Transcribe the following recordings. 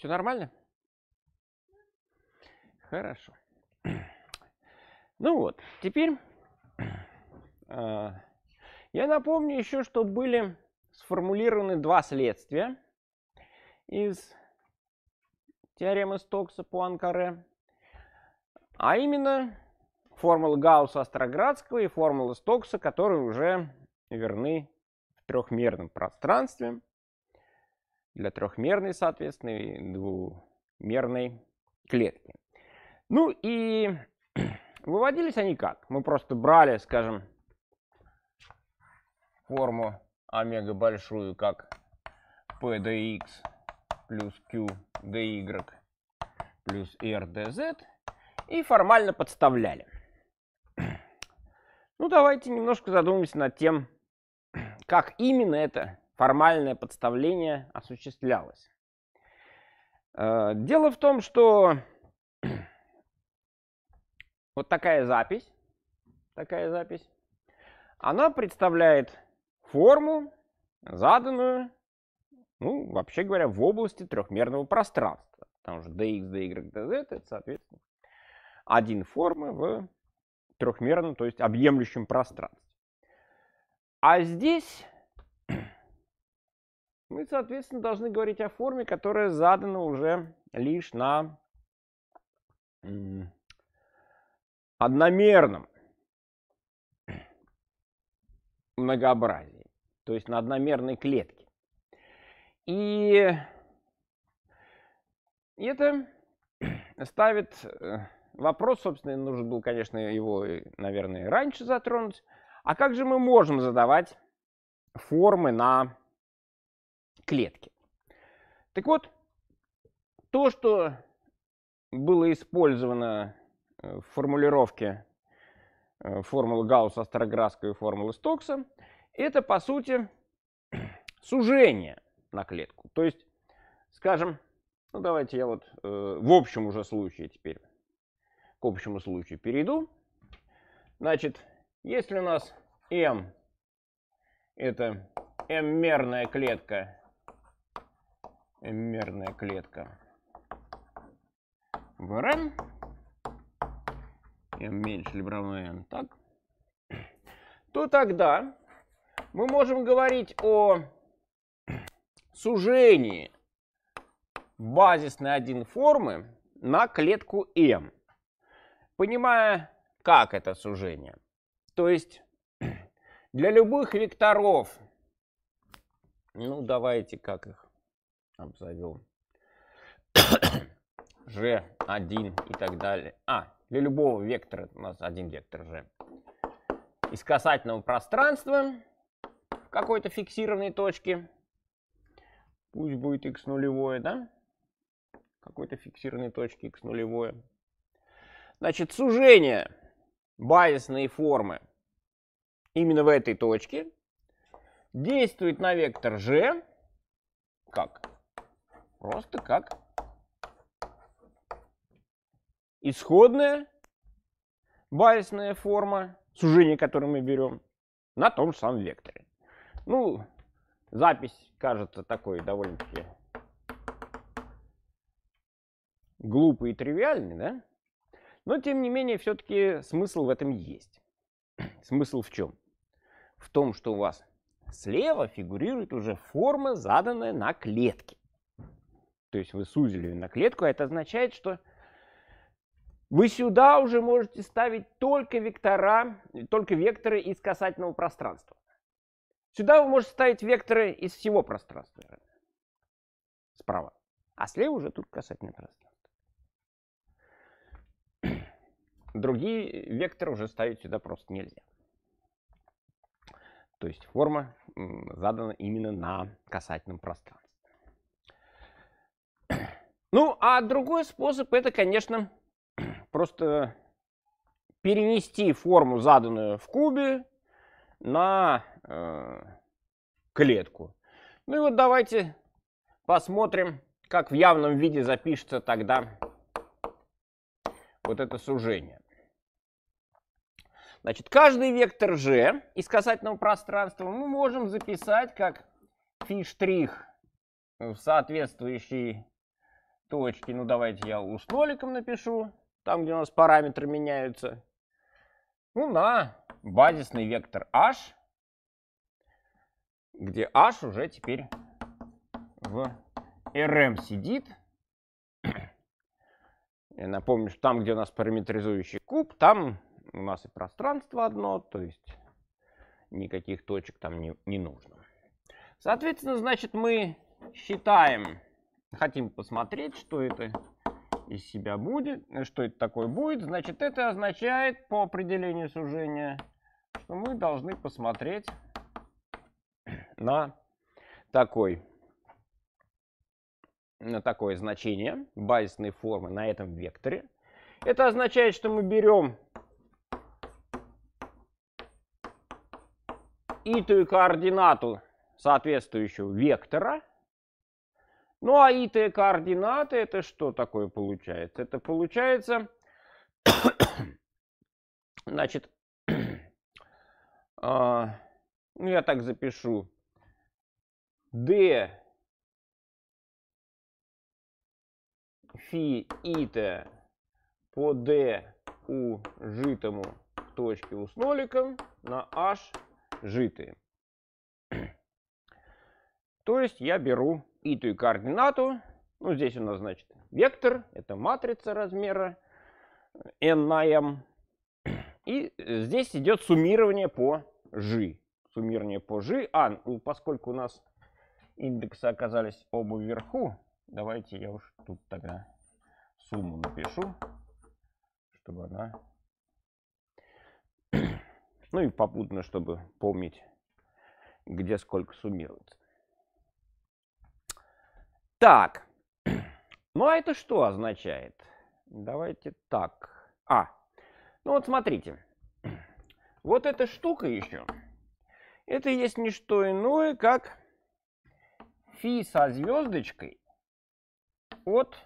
Все нормально? Хорошо. Ну вот, теперь а, я напомню еще, что были сформулированы два следствия из теоремы Стокса Пуанкаре, а именно формулы Гаусса Остроградского и формулы Стокса, которые уже верны в трехмерном пространстве для трехмерной, соответственно, и двумерной клетки. Ну и выводились они как? Мы просто брали, скажем, форму омега большую как p dx плюс q dy плюс r dz и формально подставляли. Ну давайте немножко задумаемся над тем, как именно это формальное подставление осуществлялось. Э, дело в том, что вот такая запись, такая запись, она представляет форму, заданную, ну, вообще говоря, в области трехмерного пространства. Потому что dx, dy, dz, это, соответственно, один формы в трехмерном, то есть объемлющем пространстве. А здесь мы, соответственно, должны говорить о форме, которая задана уже лишь на одномерном многообразии, то есть на одномерной клетке. И это ставит э, вопрос, собственно, нужно было, конечно, его, э, наверное, раньше затронуть. А как же мы можем задавать формы на клетки. Так вот, то, что было использовано э, в формулировке э, формулы Гаусса, Староградского и формулы Стокса, это, по сути, сужение на клетку. То есть, скажем, ну давайте я вот э, в общем уже случае теперь, к общему случаю перейду. Значит, если у нас m это m-мерная клетка мерная клетка в Rn. m меньше либо равно n, так? То тогда мы можем говорить о сужении базисной один формы на клетку m. Понимая, как это сужение. То есть для любых векторов, ну давайте как их, обзовем G1 и так далее. А, для любого вектора у нас один вектор G. Из касательного пространства в какой-то фиксированной точке, пусть будет x нулевое, да? Какой-то фиксированной точки x нулевое. Значит, сужение базисной формы именно в этой точке действует на вектор g, как Просто как исходная байсная форма, сужение которой мы берем, на том же самом векторе. Ну, запись кажется такой довольно-таки глупый и тривиальной, да? Но, тем не менее, все-таки смысл в этом есть. смысл в чем? В том, что у вас слева фигурирует уже форма, заданная на клетке то есть вы сузили на клетку, а это означает, что вы сюда уже можете ставить только вектора, только векторы из касательного пространства. Сюда вы можете ставить векторы из всего пространства. Справа. А слева уже только касательное пространство. Другие векторы уже ставить сюда просто нельзя. То есть форма задана именно на касательном пространстве. Ну, а другой способ это, конечно, просто перенести форму, заданную в кубе, на э, клетку. Ну и вот давайте посмотрим, как в явном виде запишется тогда вот это сужение. Значит, каждый вектор g из касательного пространства мы можем записать как фи' в соответствующий точки. Ну, давайте я у с ноликом напишу, там, где у нас параметры меняются. Ну, на базисный вектор h, где h уже теперь в rm сидит. Я напомню, что там, где у нас параметризующий куб, там у нас и пространство одно, то есть никаких точек там не, не нужно. Соответственно, значит, мы считаем хотим посмотреть, что это из себя будет, э, что это такое будет. Значит, это означает по определению сужения, что мы должны посмотреть на такой на такое значение базисной формы на этом векторе. Это означает, что мы берем итую координату соответствующего вектора – ну а ит координаты это что такое получается? Это получается, значит, а, ну я так запишу, d фи ита по d у житому точке у с ноликом на h житые. То есть я беру и итую координату. Ну, здесь у нас, значит, вектор, это матрица размера э, n на m. И э, здесь идет суммирование по g. Суммирование по g. А, ну, поскольку у нас индексы оказались оба вверху, давайте я уж тут тогда сумму напишу, чтобы она... Ну и попутно, чтобы помнить, где сколько суммируется. Так. Ну а это что означает? Давайте так. А. Ну вот смотрите. Вот эта штука еще. Это есть не что иное, как фи со звездочкой от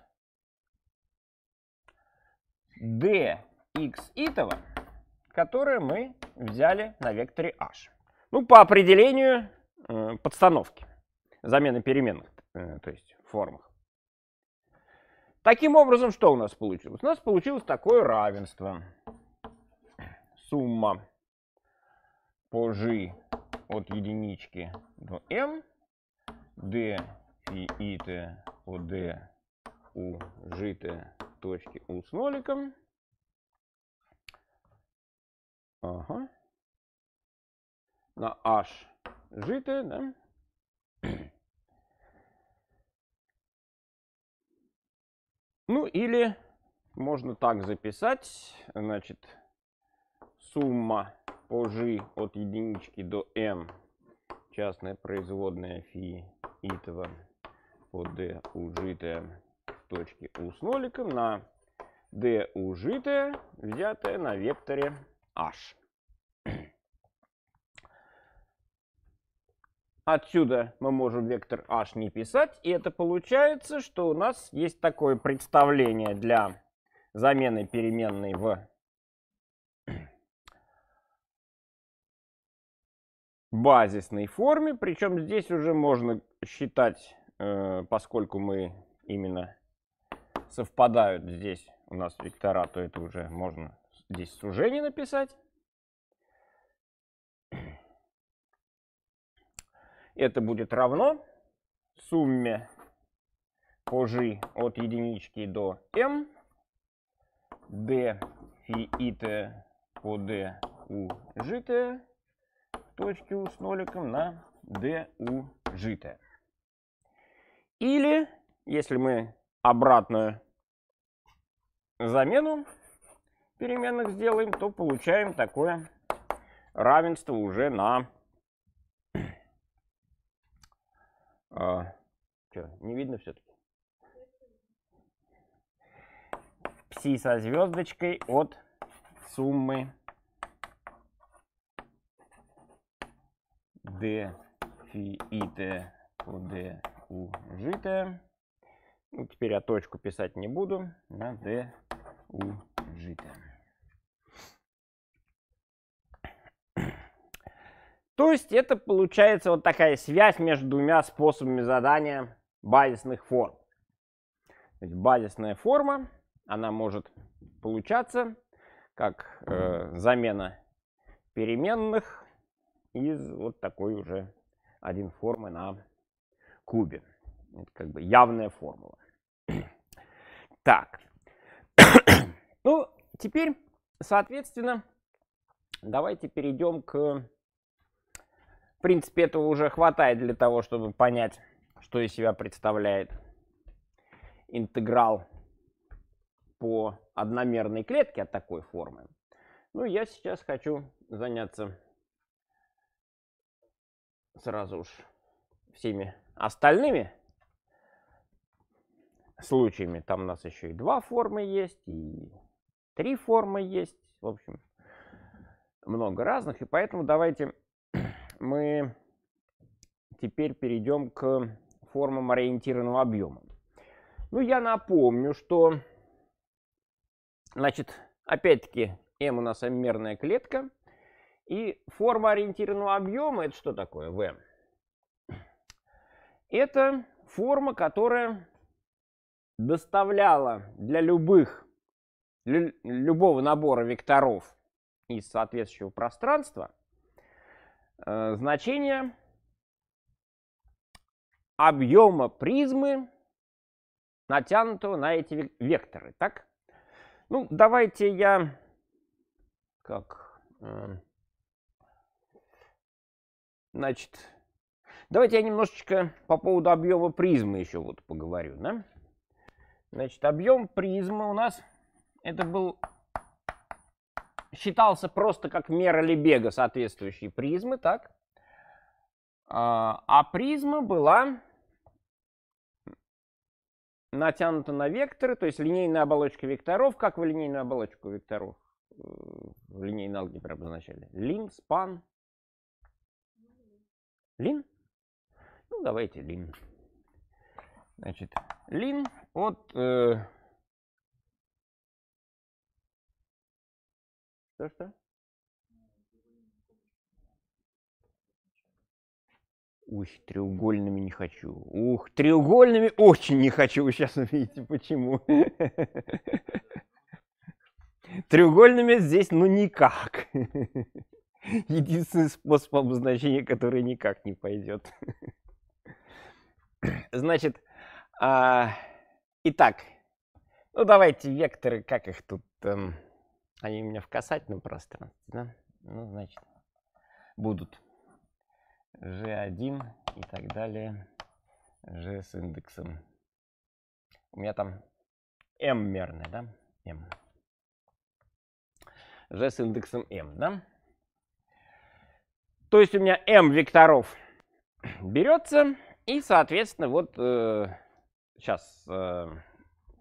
dx этого, которое мы взяли на векторе h. Ну, по определению э, подстановки, замены переменных, э, то есть формах. Таким образом, что у нас получилось? У нас получилось такое равенство. Сумма по g от единички до m, d и и t по d у g t точки у с ноликом. Ага. На h g t, да? Ну или можно так записать, значит, сумма по g от единички до n, частная производная фи этого по d ужитая в точке u с ноликом на d ужитая, взятая на векторе h. Отсюда мы можем вектор h не писать, и это получается, что у нас есть такое представление для замены переменной в базисной форме. Причем здесь уже можно считать, э, поскольку мы именно совпадают здесь у нас вектора, то это уже можно здесь сужение написать. это будет равно сумме по g от единички до m d фи и t по d у g t точки с ноликом на d у g t. Или, если мы обратную замену переменных сделаем, то получаем такое равенство уже на А, что, не видно все-таки? Пси со звездочкой от суммы d фи и т у d у житая. Ну, теперь я точку писать не буду на d у житая. То есть это получается вот такая связь между двумя способами задания базисных форм. базисная форма, она может получаться как э, замена переменных из вот такой уже один формы на кубе. Это как бы явная формула. Так. ну, теперь, соответственно, давайте перейдем к принципе, этого уже хватает для того, чтобы понять, что из себя представляет интеграл по одномерной клетке от такой формы. Ну, я сейчас хочу заняться сразу уж всеми остальными случаями. Там у нас еще и два формы есть, и три формы есть. В общем, много разных. И поэтому давайте мы теперь перейдем к формам ориентированного объема. Ну, я напомню, что, значит, опять-таки, М у нас m-мерная клетка. И форма ориентированного объема, это что такое В? Это форма, которая доставляла для любых, для любого набора векторов из соответствующего пространства – Э, значение объема призмы, натянутого на эти векторы. Так? Ну, давайте я как... Э, значит, давайте я немножечко по поводу объема призмы еще вот поговорю. Да? Значит, объем призмы у нас это был считался просто как мера Лебега соответствующей призмы, так? А, а призма была натянута на векторы, то есть линейная оболочка векторов. Как в линейную оболочку векторов э, в линейной алгебре обозначали? Лин, спан. Лин? Ну, давайте лин. Значит, лин от... Э, Что-что? Ух, треугольными не хочу. Ух, треугольными очень не хочу. Вы сейчас увидите, почему. Треугольными здесь, ну, никак. Единственный способ обозначения, который никак не пойдет. Значит, а, итак, ну давайте векторы, как их тут... Эм, они у меня в касательном пространстве, да? Ну, значит, будут G1 и так далее, G с индексом. У меня там M мерное, да? M. G с индексом M, да? То есть у меня M векторов берется, и, соответственно, вот э, сейчас э,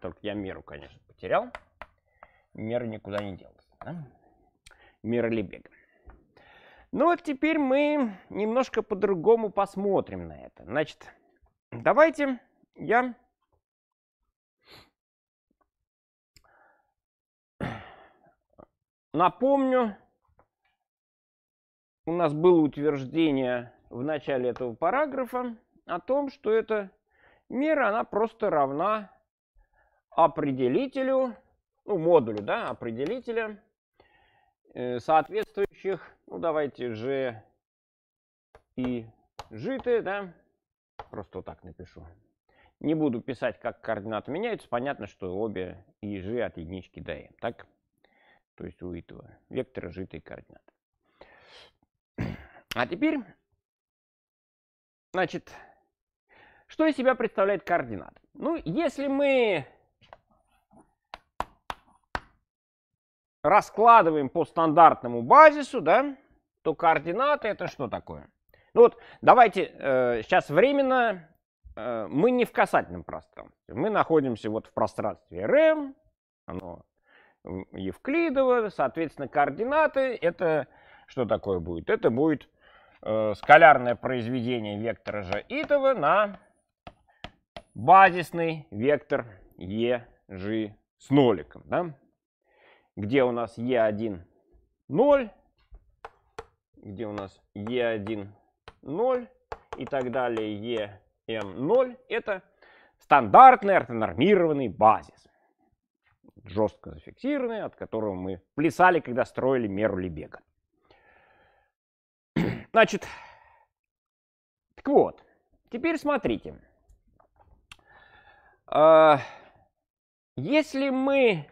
только я меру, конечно, потерял мера никуда не делась. Да? Мера Лебега. Ну вот теперь мы немножко по-другому посмотрим на это. Значит, давайте я... Напомню, у нас было утверждение в начале этого параграфа о том, что эта мера, она просто равна определителю ну, модулю, да, определителя, э, соответствующих, ну, давайте же и житы, да, просто вот так напишу. Не буду писать, как координаты меняются, понятно, что обе и G от единички до m, так? То есть у этого вектора житы координаты. А теперь, значит, что из себя представляет координаты? Ну, если мы раскладываем по стандартному базису, да, то координаты это что такое? Ну вот, давайте э, сейчас временно э, мы не в касательном пространстве. Мы находимся вот в пространстве РМ, оно Евклидово, соответственно, координаты это что такое будет? Это будет э, скалярное произведение вектора же итого на базисный вектор Е, G с ноликом, да? где у нас E1 0, где у нас E1 0 и так далее, EM0, это стандартный ортонормированный базис, жестко зафиксированный, от которого мы плясали, когда строили меру Лебега. Значит, так вот, теперь смотрите. А, если мы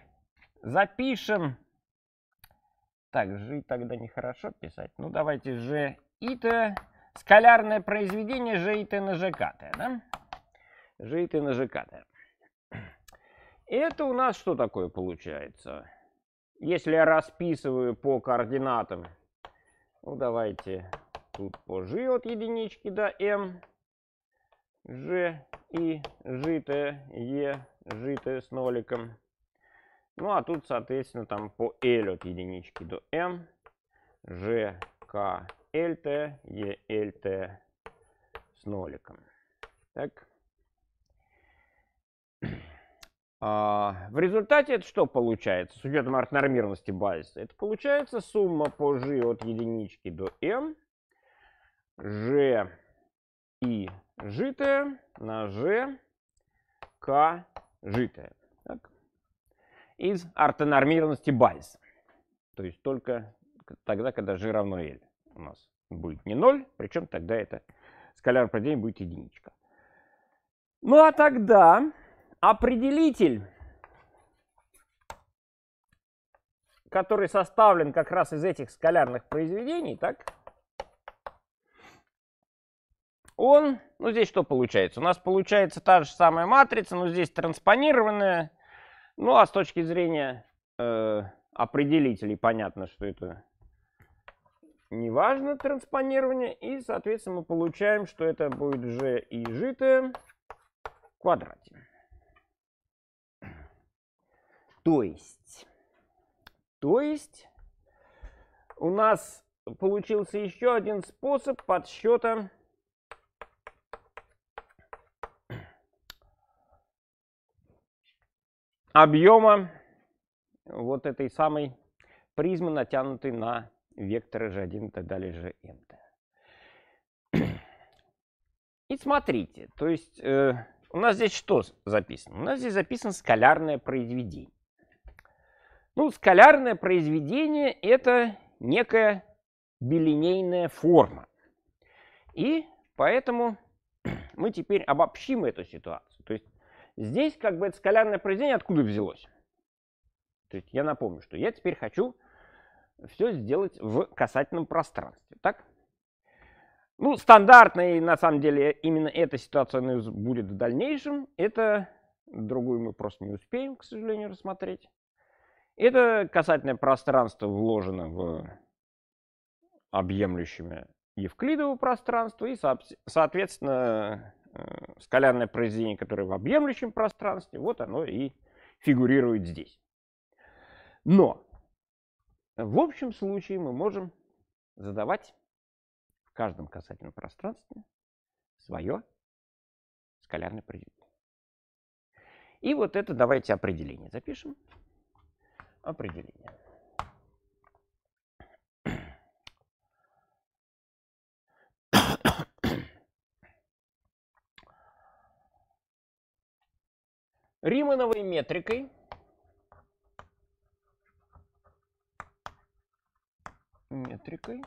запишем. Так, же тогда нехорошо писать. Ну, давайте же и т. Скалярное произведение же и т на жк -т, да? Же и т на жк -т. Это у нас что такое получается? Если я расписываю по координатам, ну, давайте тут по g от единички до m, g и житое, e, житое с ноликом – ну, а тут, соответственно, там по L от единички до N. G, К, LT, ELT с ноликом. Так. А, в результате это что получается? С учетом нормированности базиса. Это получается сумма по G от единички до N. G и житое на G, К житое из ортонормированности бальс. То есть только тогда, когда g равно L у нас будет не 0, причем тогда это скаляр определение будет единичка. Ну а тогда определитель, который составлен как раз из этих скалярных произведений, так, он, ну здесь что получается? У нас получается та же самая матрица, но здесь транспонированная, ну, а с точки зрения э, определителей, понятно, что это не важно транспонирование. И, соответственно, мы получаем, что это будет g и житое в квадрате. То есть, то есть у нас получился еще один способ подсчета объема вот этой самой призмы, натянутой на векторы G1 и так далее, GMT. И смотрите, то есть э, у нас здесь что записано? У нас здесь записано скалярное произведение. Ну, скалярное произведение — это некая билинейная форма. И поэтому мы теперь обобщим эту ситуацию. Здесь как бы это скалярное произведение откуда взялось? То есть я напомню, что я теперь хочу все сделать в касательном пространстве, так? Ну, стандартной, на самом деле, именно эта ситуация будет в дальнейшем. Это другую мы просто не успеем, к сожалению, рассмотреть. Это касательное пространство вложено в объемлющими Евклидово пространство и, соответственно, Э, скалярное произведение, которое в объемлющем пространстве, вот оно и фигурирует здесь. Но в общем случае мы можем задавать в каждом касательном пространстве свое скалярное произведение. И вот это давайте определение запишем. Определение. Римановой метрикой метрикой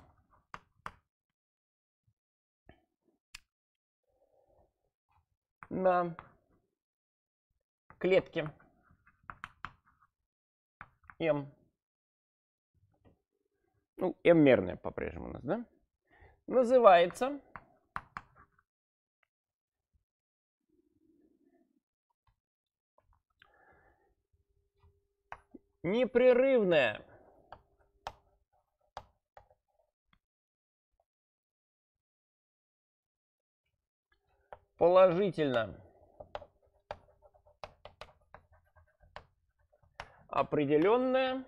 на клетке m. Ну, m-мерная по-прежнему у нас, да? Называется непрерывное. Положительно. Определенное.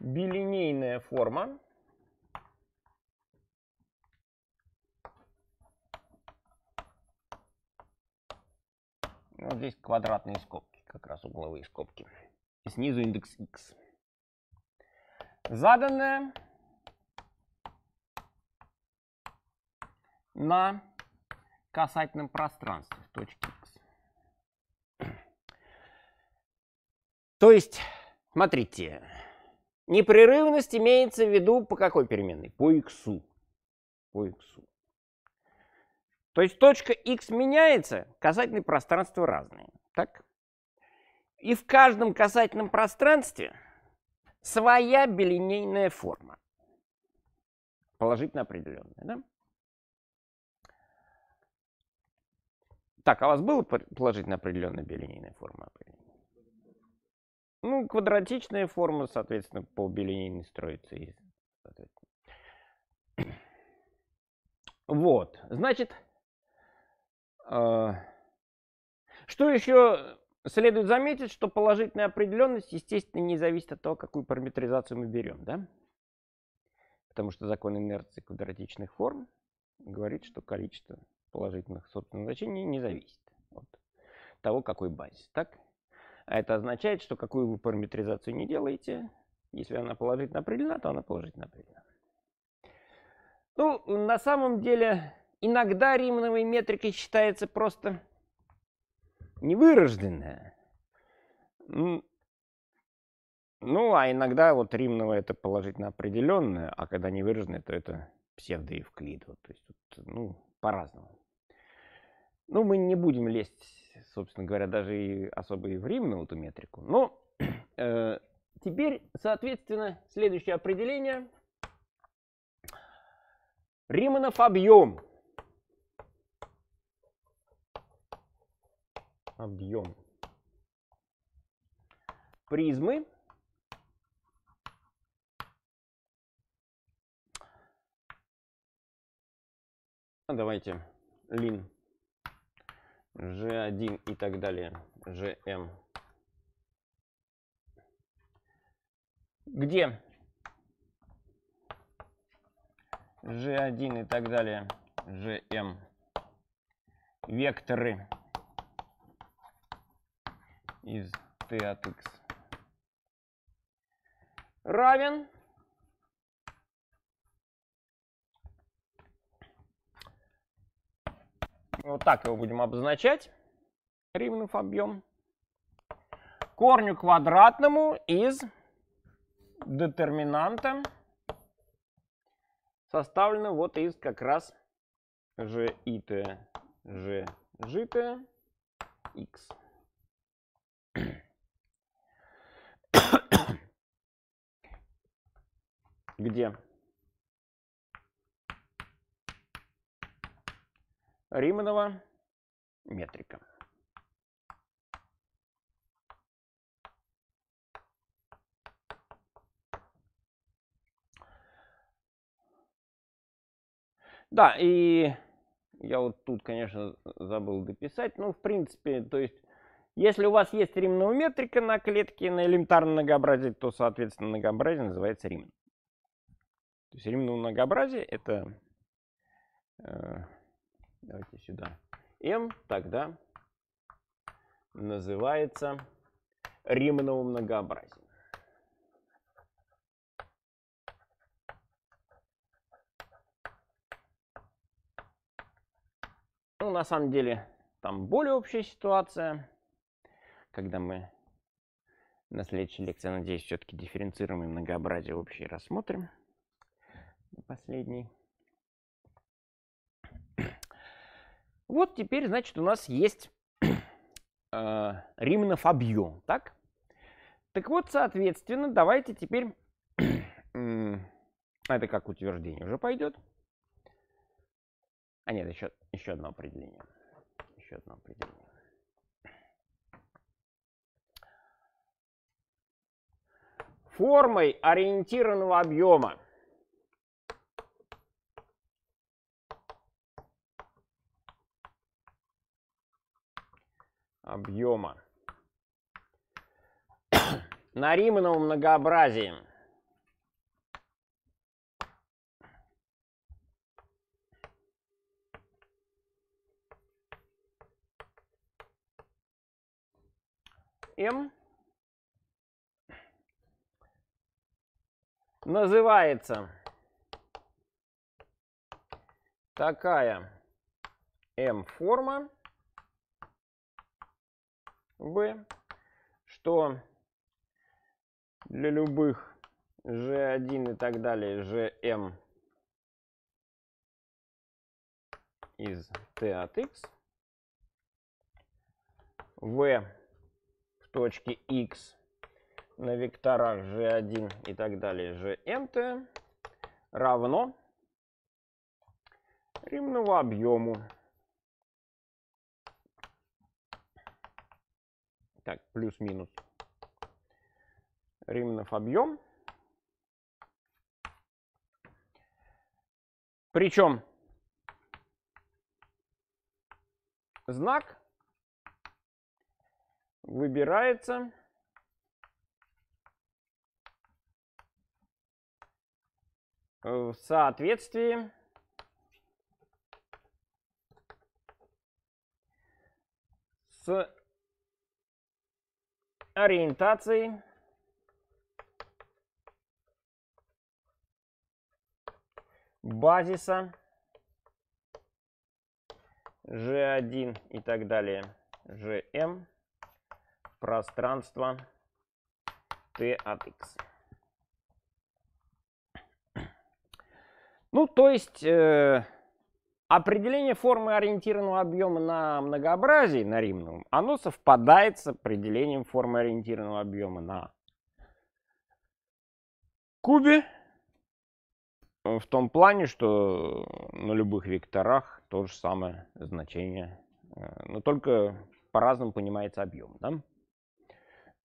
Билинейная форма. Ну, вот здесь квадратные скобки, как раз угловые скобки. И снизу индекс x. Заданное на касательном пространстве в точке x. То есть, смотрите, непрерывность имеется в виду по какой переменной? По x. По x. То есть точка x меняется, касательные пространства разные. Так? И в каждом касательном пространстве своя билинейная форма. Положительно определенная. Да? Так, а у вас была положительно определенная билинейная форма? Ну, квадратичная форма, соответственно, по билинейной строится. Вот. Значит, а, что еще следует заметить, что положительная определенность, естественно, не зависит от того, какую параметризацию мы берем. Да? Потому что закон инерции квадратичных форм говорит, что количество положительных собственных значений не зависит от того, какой базис. Так? А это означает, что какую вы параметризацию не делаете, если она положительно определена, то она положительно определена. Ну, на самом деле, Иногда римновой метрикой считается просто невырожденная. Ну, а иногда вот римного это положительно определенное, а когда невыраженное, то это псевдоевклид. Вот, то есть, ну, по-разному. Ну, мы не будем лезть, собственно говоря, даже и особо и в римную эту метрику. Но э, теперь, соответственно, следующее определение. Риманов объем – объем призмы. Ну, давайте лин g1 и так далее, gm. Где g1 и так далее, gm векторы из t от x равен вот так его будем обозначать, ривнов объем, корню квадратному из детерминанта, составленного вот из как раз g и t, g житое, x. Где? Риманова метрика. Да, и я вот тут, конечно, забыл дописать. но ну, в принципе, то есть если у вас есть римная метрика на клетке, на элементарном многообразии, то, соответственно, многообразие называется римным. То есть римное многообразие это... Э, давайте сюда. m тогда называется римного многообразия. Ну, на самом деле, там более общая ситуация когда мы на следующей лекции, надеюсь, все-таки дифференцируем и многообразие общее рассмотрим. Последний. Вот теперь, значит, у нас есть э, а, объем, так? Так вот, соответственно, давайте теперь... А это как утверждение уже пойдет. А нет, еще, еще одно определение. Еще одно определение. формой ориентированного объема. объема на Римановом многообразии. М называется такая М-форма эм B, что для любых G1 и так далее, GM из T от X, V в точке X на векторах G1 и так далее GMT равно римного объему. Так, плюс-минус. Римнов объем. Причем знак выбирается в соответствии с ориентацией базиса G1 и так далее, GM, пространства T от X. Ну, то есть э, определение формы ориентированного объема на многообразии, на римном, оно совпадает с определением формы ориентированного объема на кубе. Э, в том плане, что на любых векторах то же самое значение, э, но только по-разному понимается объем. Да?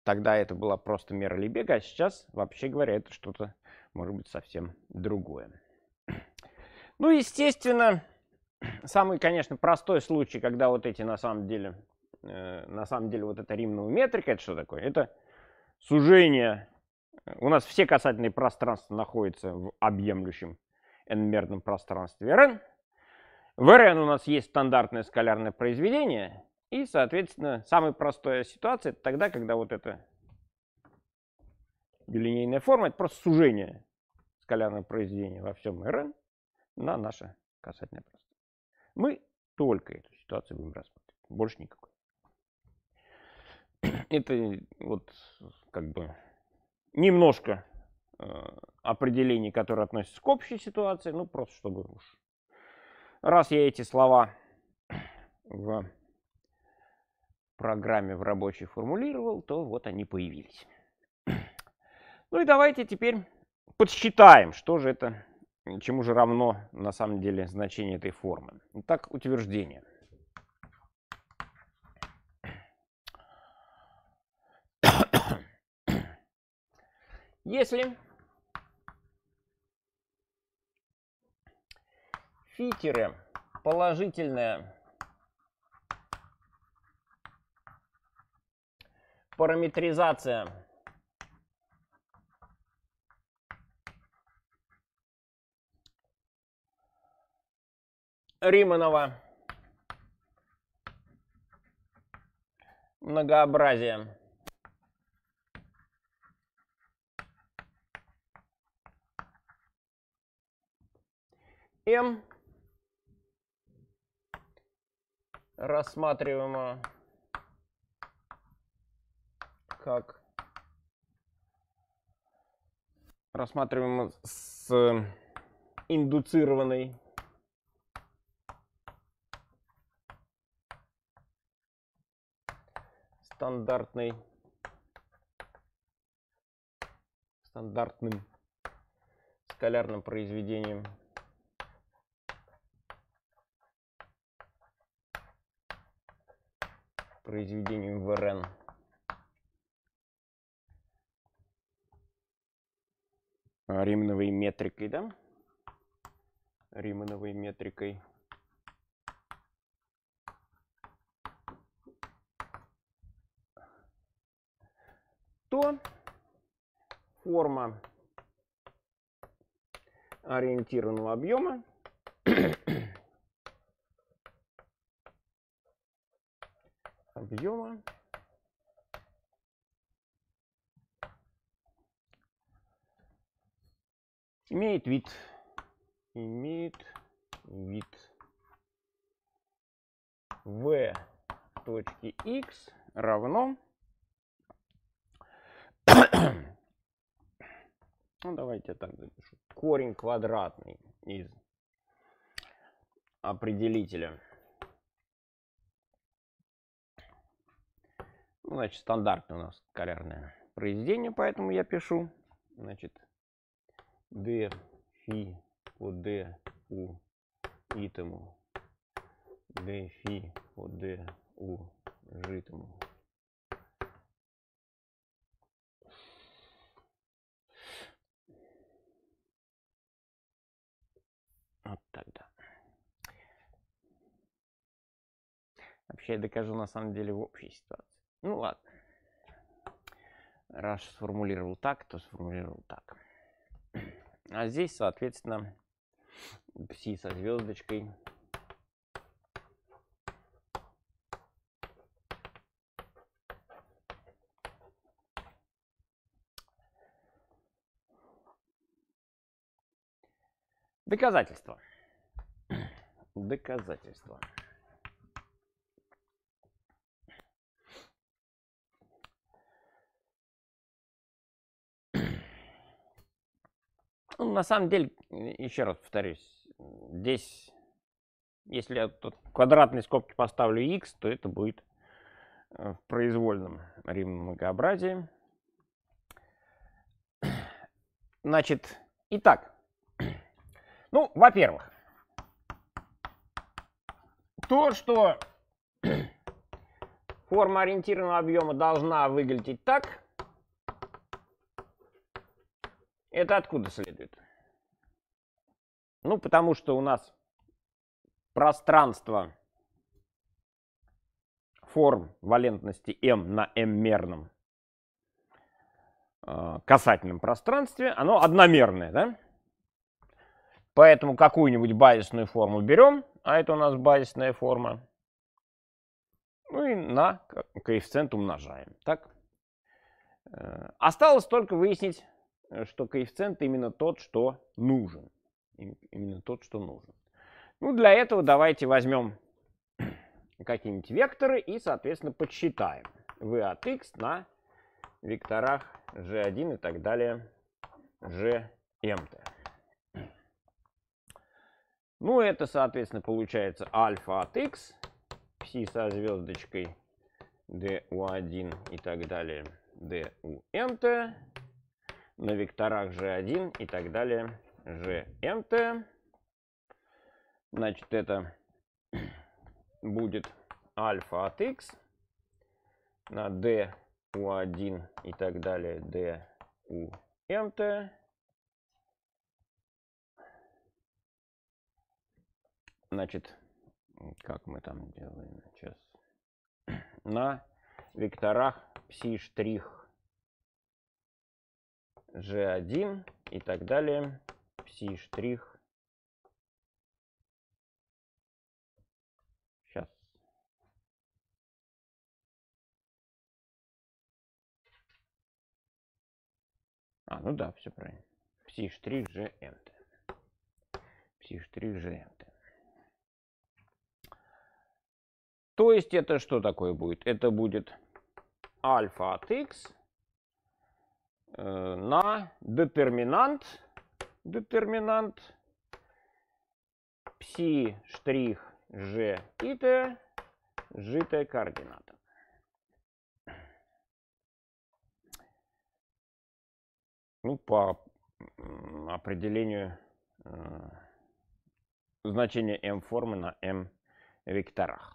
Тогда это была просто мера Лебега, а сейчас, вообще говоря, это что-то, может быть, совсем другое. Ну, естественно, самый, конечно, простой случай, когда вот эти на самом деле, э, на самом деле вот эта римная метрика, это что такое? Это сужение. У нас все касательные пространства находятся в объемлющем n-мерном пространстве Rn. В Rn у нас есть стандартное скалярное произведение, и, соответственно, самая простая ситуация это тогда, когда вот эта билинейная форма, это просто сужение скалярного произведения во всем Rn на наше касательное пространство. Мы только эту ситуацию будем рассматривать, больше никакой. Это вот как бы немножко э, а, определений, которые относятся к общей ситуации, ну просто чтобы уж... Раз я эти слова в программе в рабочей формулировал, то вот они появились. Ну и давайте теперь подсчитаем, что же это Э, чему же равно на самом деле значение этой формы. Итак, утверждение. Если фи положительная параметризация Риманова. Многообразие. М рассматриваемо как рассматриваемо с индуцированной стандартный, стандартным скалярным произведением. произведением в ВРН. Римновой метрикой, да? Римановой метрикой. то форма ориентированного объема объема имеет вид имеет вид в точке x равно ну, давайте я так запишу. Корень квадратный из определителя. Ну, значит, стандартное у нас скалярное произведение, поэтому я пишу. Значит, d фи по d у итому, d фи по d у житому тогда. Вообще я докажу на самом деле в общей ситуации. Ну ладно. Раз сформулировал так, то сформулировал так. А здесь, соответственно, пси со звездочкой. Доказательства доказательства. Ну, на самом деле, еще раз повторюсь, здесь, если я тут квадратные скобки поставлю x, то это будет э, в произвольном римном многообразии. Значит, итак, ну, во-первых, то, что форма ориентированного объема должна выглядеть так, это откуда следует? Ну, потому что у нас пространство форм валентности m на m-мерном э, касательном пространстве, оно одномерное, да? Поэтому какую-нибудь базисную форму берем – а это у нас базисная форма. Ну и на коэффициент умножаем. Так? Э, осталось только выяснить, э, что коэффициент именно тот, что нужен. Именно тот, что нужен. Ну, для этого давайте возьмем какие-нибудь векторы и, соответственно, подсчитаем v от x на векторах g1 и так далее gmt. Ну, это, соответственно, получается альфа от x, пси со звездочкой, du1 и так далее, dumt, на векторах g1 и так далее, gmt. Значит, это будет альфа от x на du1 и так далее, dumt Значит, как мы там делаем сейчас? На векторах пси штрих g1 и так далее пси штрих сейчас а ну да все правильно пси штрих g mt пси штрих g mt То есть это что такое будет? Это будет альфа от x э, на детерминант, детерминант пси штрих g и t, житая координата. Ну, по определению э, значение m формы на m векторах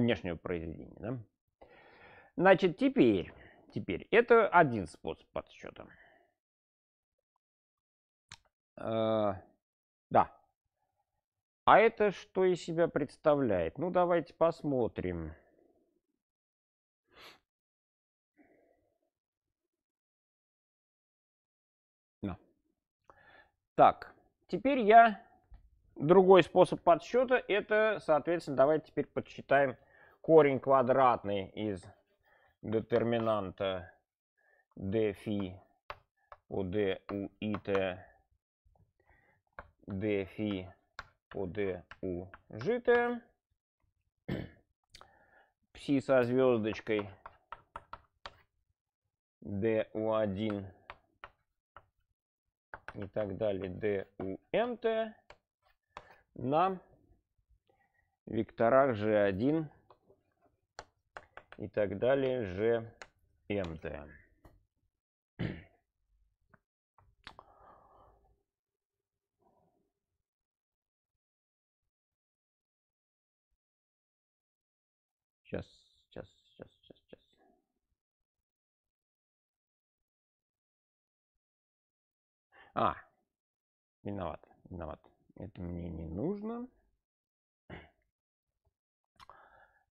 внешнего произведения. Да? Значит, теперь, теперь это один способ подсчета. Э, да. А это что из себя представляет? Ну, давайте посмотрим. Да. Так, теперь я Другой способ подсчета это, соответственно, давайте теперь подсчитаем корень квадратный из детерминанта d dφ od u it dφ d u житое пси со звездочкой d du1 и так далее d du mt на векторах G1 и так далее GMT. Сейчас, сейчас, сейчас, сейчас, сейчас. А, виноват, виноват. Это мне не нужно.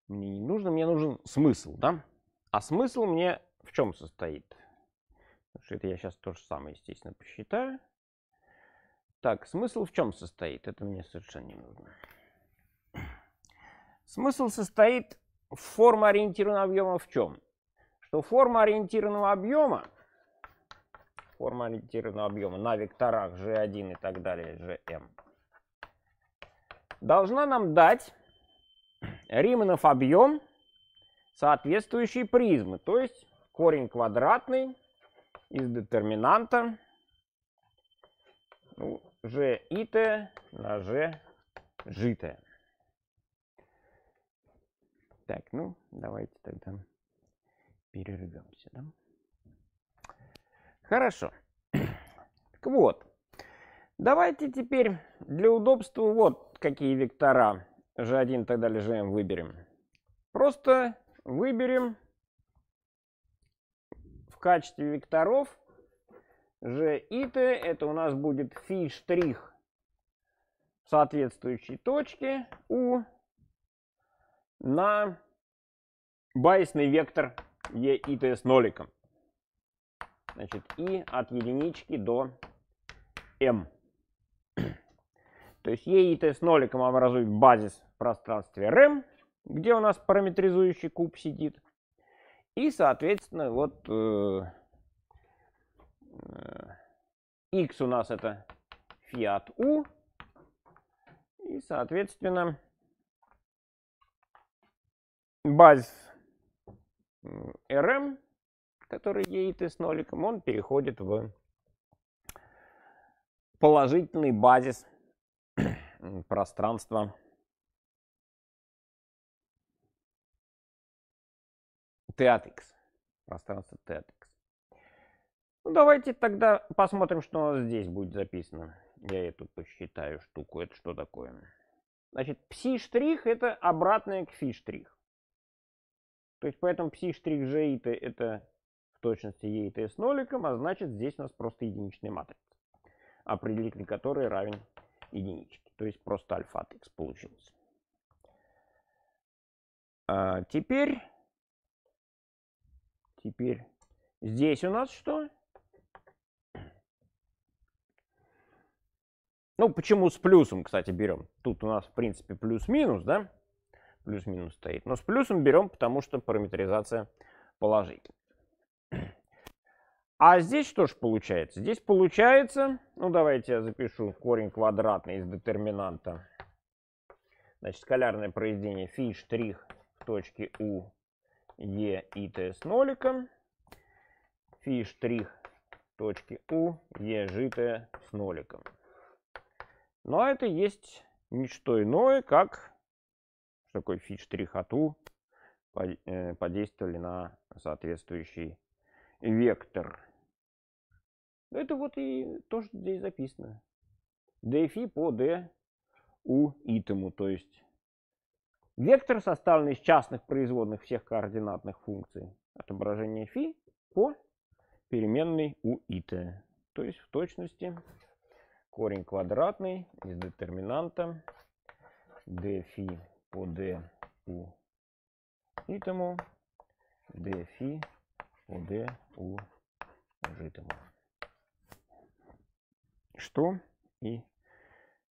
Мне не нужно, мне нужен смысл, да? А смысл мне в чем состоит? Потому что это я сейчас то же самое, естественно, посчитаю. Так, смысл в чем состоит? Это мне совершенно не нужно. Смысл состоит в форма ориентированного объема в чем? Что форма ориентированного объема, форма ориентированного объема на векторах g1 и так далее, gm, должна нам дать Риманов объем соответствующей призмы, то есть корень квадратный из детерминанта ну, g и t на g житое. Так, ну, давайте тогда перервемся. Да? Хорошо. Так вот, давайте теперь для удобства вот какие вектора. G1 тогда лежим выберем. Просто выберем в качестве векторов G и T. Это у нас будет фи штрих соответствующей точки у на байсный вектор E и T с ноликом. Значит, и от единички до m. То есть EIT с ноликом образует базис в пространстве RAM, где у нас параметризующий куб сидит. И, соответственно, вот э, x э, у нас это фиат u. И, соответственно, базис rm, э, который едет и с ноликом, он переходит в положительный базис пространство THX. Пространство THX. Ну, давайте тогда посмотрим, что здесь будет записано. Я эту посчитаю штуку. Это что такое? Значит, пси-штрих это обратное к фи-штрих. То есть, поэтому пси-штрих g это, это в точности e с ноликом, а значит, здесь у нас просто единичная матрица, определитель которой равен единички. То есть просто альфа от x получилось. А теперь, теперь здесь у нас что? Ну, почему с плюсом, кстати, берем? Тут у нас, в принципе, плюс-минус, да? Плюс-минус стоит. Но с плюсом берем, потому что параметризация положительная. А здесь что же получается? Здесь получается, ну давайте я запишу корень квадратный из детерминанта. Значит, скалярное произведение фи штрих в точке У, Е, и Т с ноликом. Фи штрих в точке У, Е, Ж, Т с ноликом. Ну а это есть ничто иное, как что такое фи штрих от У э, подействовали на соответствующий вектор. Это вот и то, что здесь записано. DFI по D у итому, то есть вектор, составленный из частных производных всех координатных функций отображение φ по переменной у ита. То есть в точности корень квадратный из детерминанта dφ по d у итому dφ по d у житому что и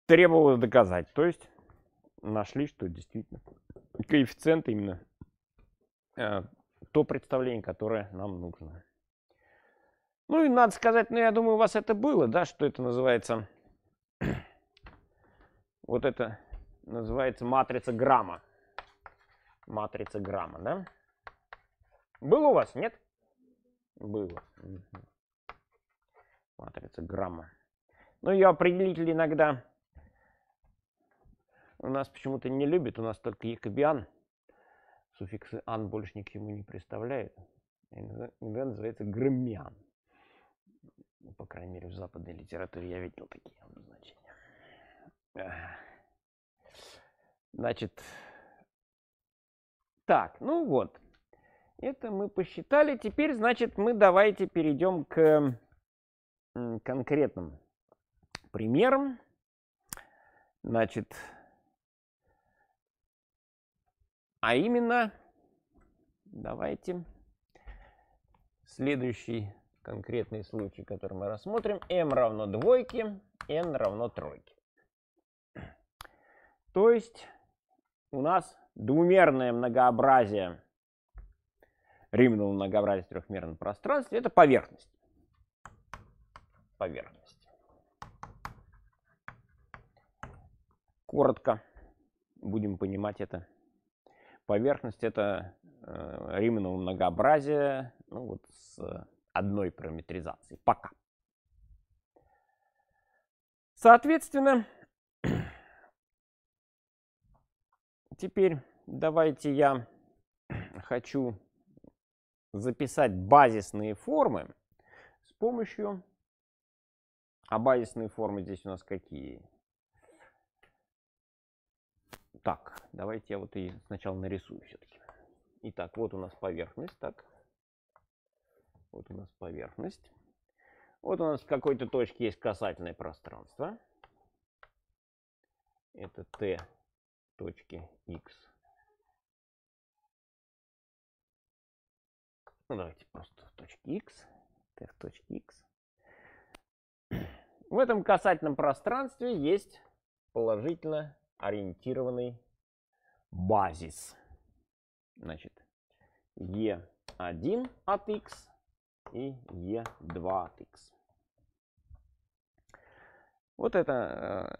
требовалось доказать. То есть нашли, что действительно коэффициент именно э, то представление, которое нам нужно. Ну и надо сказать, ну я думаю, у вас это было, да, что это называется, вот это называется матрица грамма. Матрица грамма, да? Было у вас, нет? Было. Матрица грамма. Ну, ее определитель иногда у нас почему-то не любит. У нас только якобиан. Суффиксы «ан» больше ни к чему не представляют. Иногда называется громиан. Ну, по крайней мере, в западной литературе я видел такие обозначения. Значит, так, ну вот. Это мы посчитали. Теперь, значит, мы давайте перейдем к конкретным пример. Значит, а именно, давайте, следующий конкретный случай, который мы рассмотрим, m равно двойке, n равно тройке. То есть у нас двумерное многообразие римного многообразия в трехмерном пространстве – это поверхность. Поверхность. коротко будем понимать это. Поверхность это э, римного многообразия ну, вот с одной параметризацией. Пока. Соответственно, теперь давайте я хочу записать базисные формы с помощью... А базисные формы здесь у нас какие? Так, давайте я вот и сначала нарисую все-таки. Итак, вот у нас поверхность, так. Вот у нас поверхность. Вот у нас в какой-то точке есть касательное пространство. Это t точки x. Ну, давайте просто в точке x. t в точке x. В этом касательном пространстве есть положительно ориентированный базис. Значит, E1 от X и E2 от X. Вот это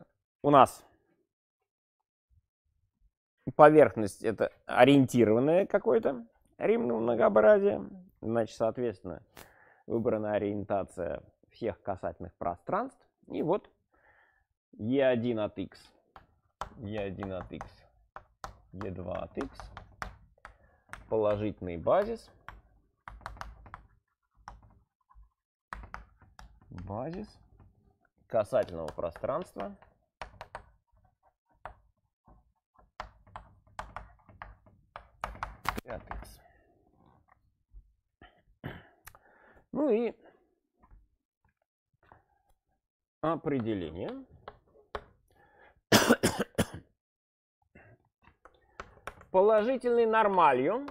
э, у нас поверхность это ориентированное какое-то римное многообразие. Значит, соответственно, выбрана ориентация всех касательных пространств. И вот E1 от X e1 от x, e2 от x, положительный базис, базис касательного пространства, от x. Ну и определение. положительной нормалью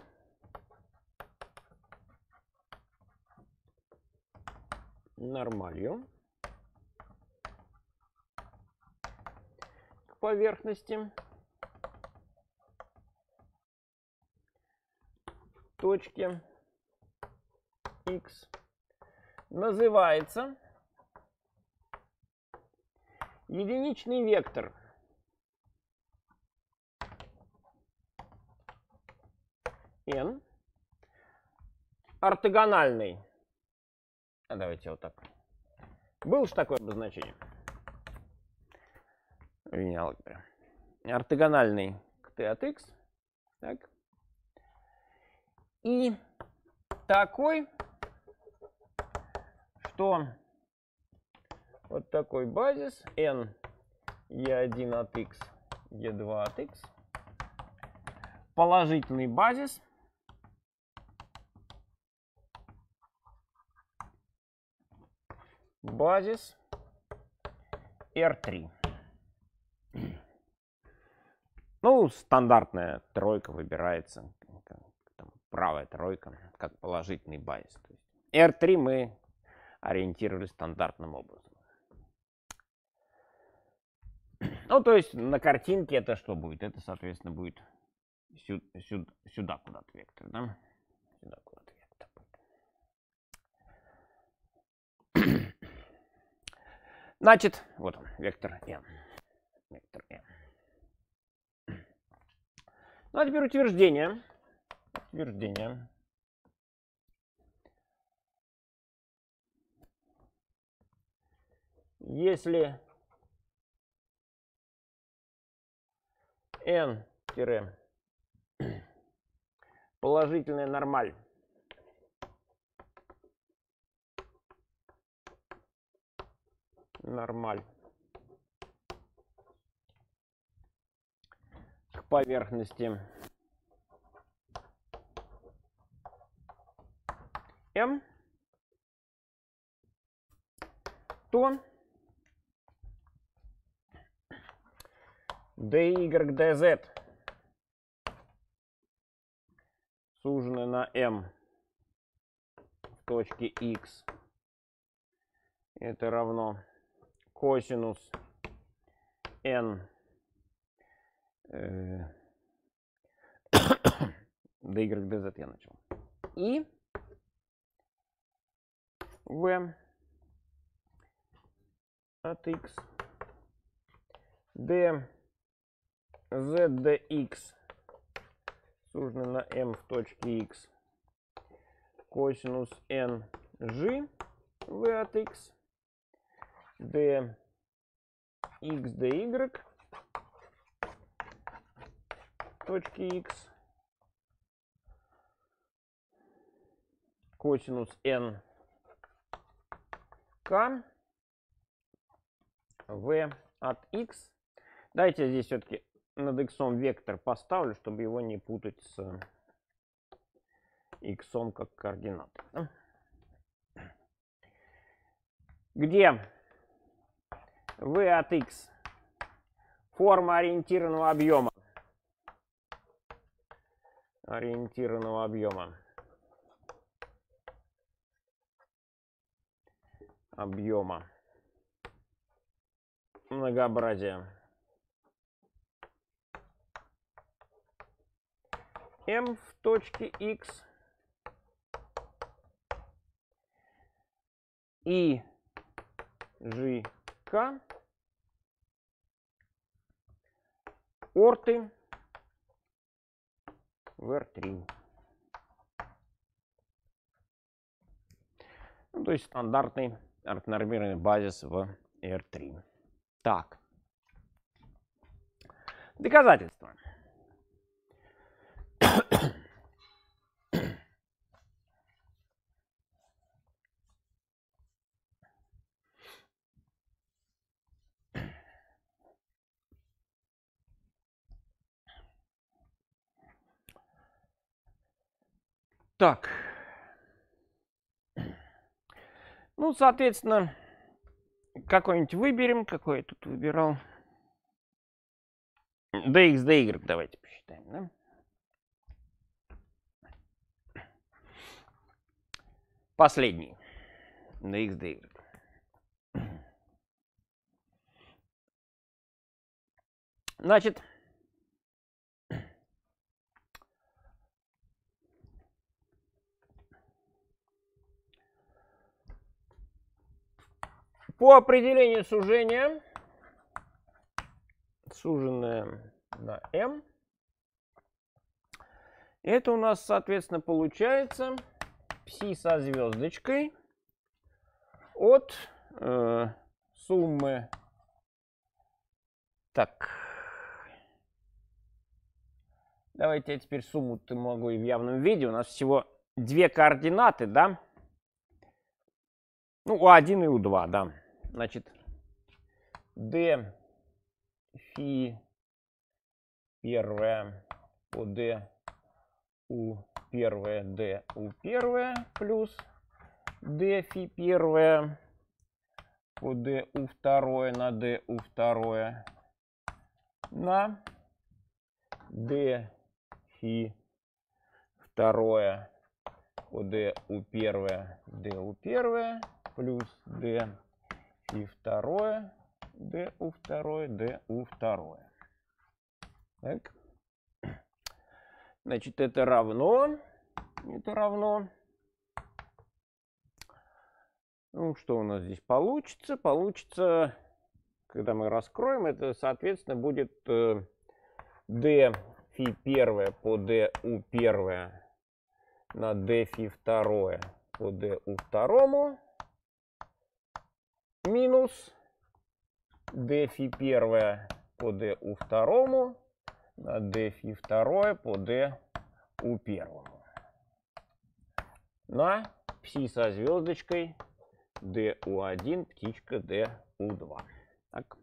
нормалью к поверхности точки x называется единичный вектор – n ортогональный. А давайте вот так. Был же такое обозначение. В алгебре. Ортогональный к t от x. Так. И такой, что вот такой базис n e1 от x, e2 от x. Положительный базис базис R3. Ну, стандартная тройка выбирается, там, правая тройка, как положительный базис. То есть R3 мы ориентировали стандартным образом. Ну, то есть на картинке это что будет? Это, соответственно, будет сюда, сюда, куда-то вектор, да? Сюда куда Значит, вот он, вектор m. Вектор m. Ну, а теперь утверждение. Утверждение. Если n- положительная нормаль нормаль к поверхности М, то DYDZ сужены на М в точке X это равно косинус n э, dy dz я начал. И v от x d z dx суженный на m в точке x косинус n g v от x dx dy точки x косинус n k v от x. Дайте я здесь все-таки над x вектор поставлю, чтобы его не путать с x как координат Где V от X. Форма ориентированного объема. Ориентированного объема. Объема. Многообразие. M в точке X. И G к орты в R3. Ну, то есть стандартный ортонормированный базис в R3. Так. Доказательства. Так. Ну, соответственно, какой-нибудь выберем. Какой я тут выбирал? dx, dy давайте посчитаем, да? Последний. dx, dy. Значит, По определению сужения, суженное на m, это у нас, соответственно, получается пси со звездочкой от э, суммы. Так. Давайте я теперь сумму-то могу и в явном виде. У нас всего две координаты, да? Ну, у1 и у2, да. Значит, D, фи, первое по D, у первое, D, у первое, плюс D, фи первое по D, у второе, на D, у второе, на D, фи второе, по D, у первое, D, у первое, плюс D, и второе, ду второе, ду второе. Так. Значит, это равно, это равно. Ну, что у нас здесь получится? Получится, когда мы раскроем, это, соответственно, будет э, d фи первое по d у первое на d фи второе по d у второму минус дефи первое по d у второму на дефи второе по d у первому на пси со звездочкой du1 птичка du2. Так.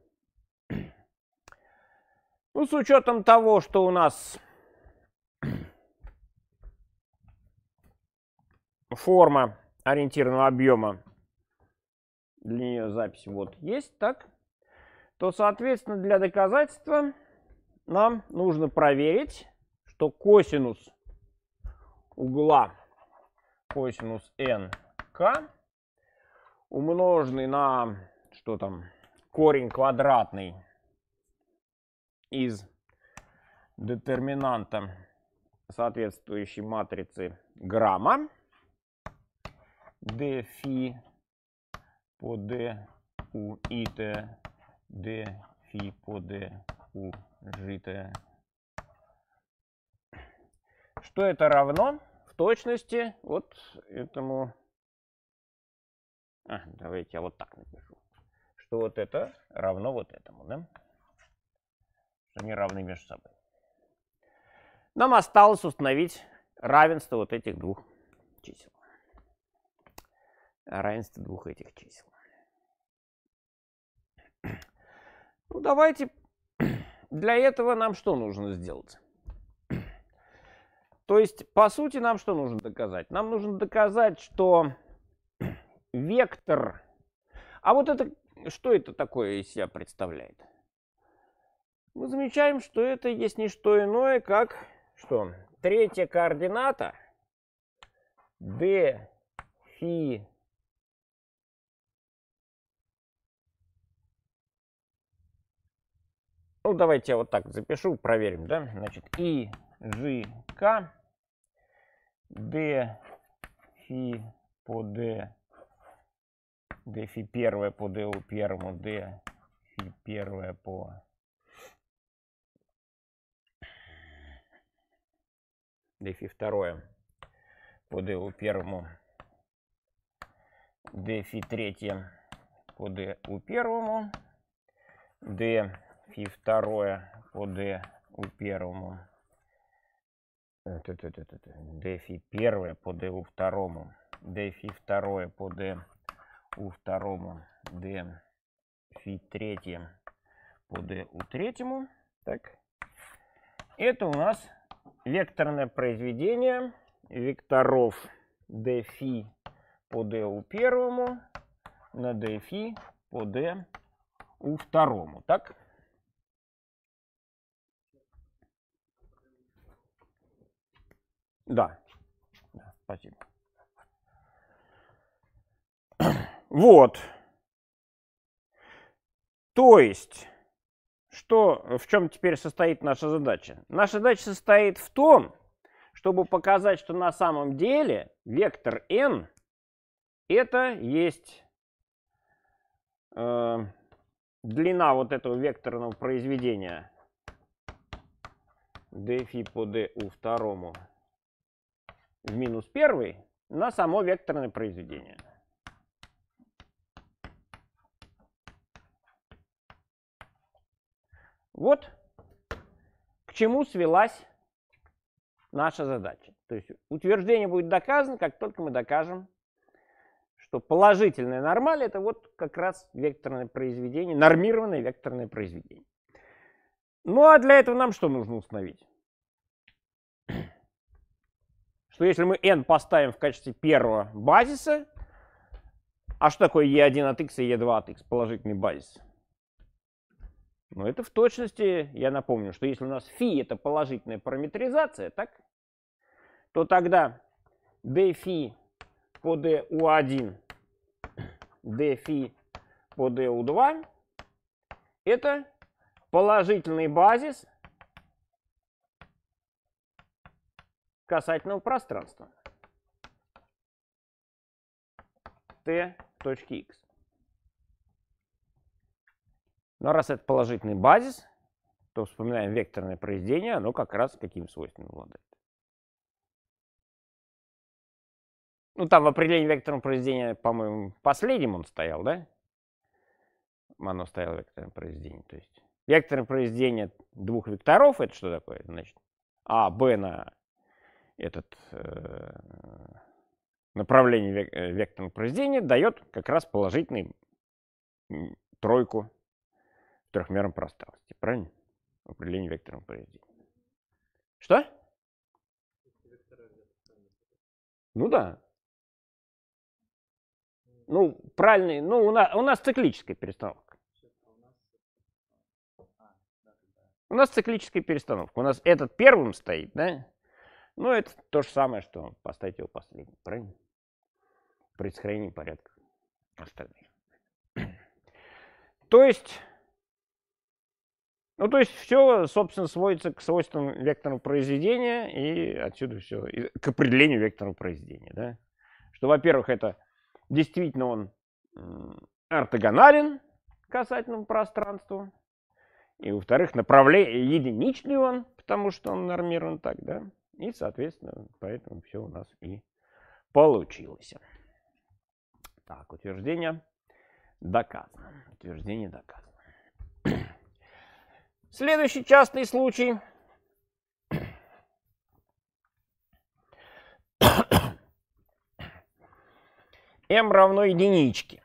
Ну, с учетом того, что у нас форма ориентированного объема для нее запись вот есть, так, то, соответственно, для доказательства нам нужно проверить, что косинус угла косинус nk умноженный на, что там, корень квадратный из детерминанта соответствующей матрицы грамма dφ по Д у ІТ, Д Фі по Д у ЖТ. Что это равно в точности вот этому... А, давайте я вот так напишу. Что вот это равно вот этому, да? Что они равны между собой. Нам осталось установить равенство вот этих двух чисел. Равенство двух этих чисел. Ну, давайте для этого нам что нужно сделать? То есть, по сути, нам что нужно доказать? Нам нужно доказать, что вектор... А вот это... Что это такое из себя представляет? Мы замечаем, что это есть не что иное, как... Что? Третья координата. d фи Ну, давайте я вот так запишу, проверим, да? Значит, И, G, К, D, Фи по D, D, Фи первое по D у первому, D, Фи первое по... D, Фи второе по D у первому, D, Фи третье по D у первому, D, и второе по d у первому. Э, Дефи первое по d у второму. Дефи второе по d у второму. Дефи третье по d у третьему. Так. Это у нас векторное произведение векторов дфи по d у первому на дфи по d у второму. Так? Да. да спасибо. Вот. То есть, что, э, в чем теперь состоит наша задача? Наша задача состоит в том, чтобы показать, что на самом деле вектор n это есть э, длина вот этого векторного произведения dφ по d у второму в минус 1 на само векторное произведение. Вот к чему свелась наша задача. То есть утверждение будет доказано, как только мы докажем, что положительная нормаль это вот как раз векторное произведение, нормированное векторное произведение. Ну а для этого нам что нужно установить? что если мы n поставим в качестве первого базиса, а что такое e1 от x и e2 от x? Положительный базис. Но ну, это в точности, я напомню, что если у нас φ это положительная параметризация, так, то тогда dφ по du1, dφ по du2 это положительный базис касательного пространства t точки x. Но раз это положительный базис, то вспоминаем векторное произведение, оно как раз каким свойством обладает. Ну, там в определении векторного произведения, по-моему, последним он стоял, да? Оно стояло векторное произведение. То есть векторное произведение двух векторов, это что такое? Значит, а, b на этот э, направление век, э, векторного произведения дает как раз положительный тройку в трехмерном пространстве. Правильно? Определение векторного произведения. Что? Ну да. Ну, правильный, ну, у нас, у нас циклическая перестановка. У нас циклическая перестановка. У нас этот первым стоит, да? Но ну, это то же самое, что поставить его последним, правильно? При сохранении порядка остальных. То есть, ну то есть все, собственно, сводится к свойствам векторного произведения и отсюда все, и к определению векторного произведения, да? Что, во-первых, это действительно он ортогонален касательному пространству, и, во-вторых, направление единичный он, потому что он нормирован так, да? И, соответственно, поэтому все у нас и получилось. Так, утверждение доказано. Утверждение доказано. Следующий частный случай. М равно единичке.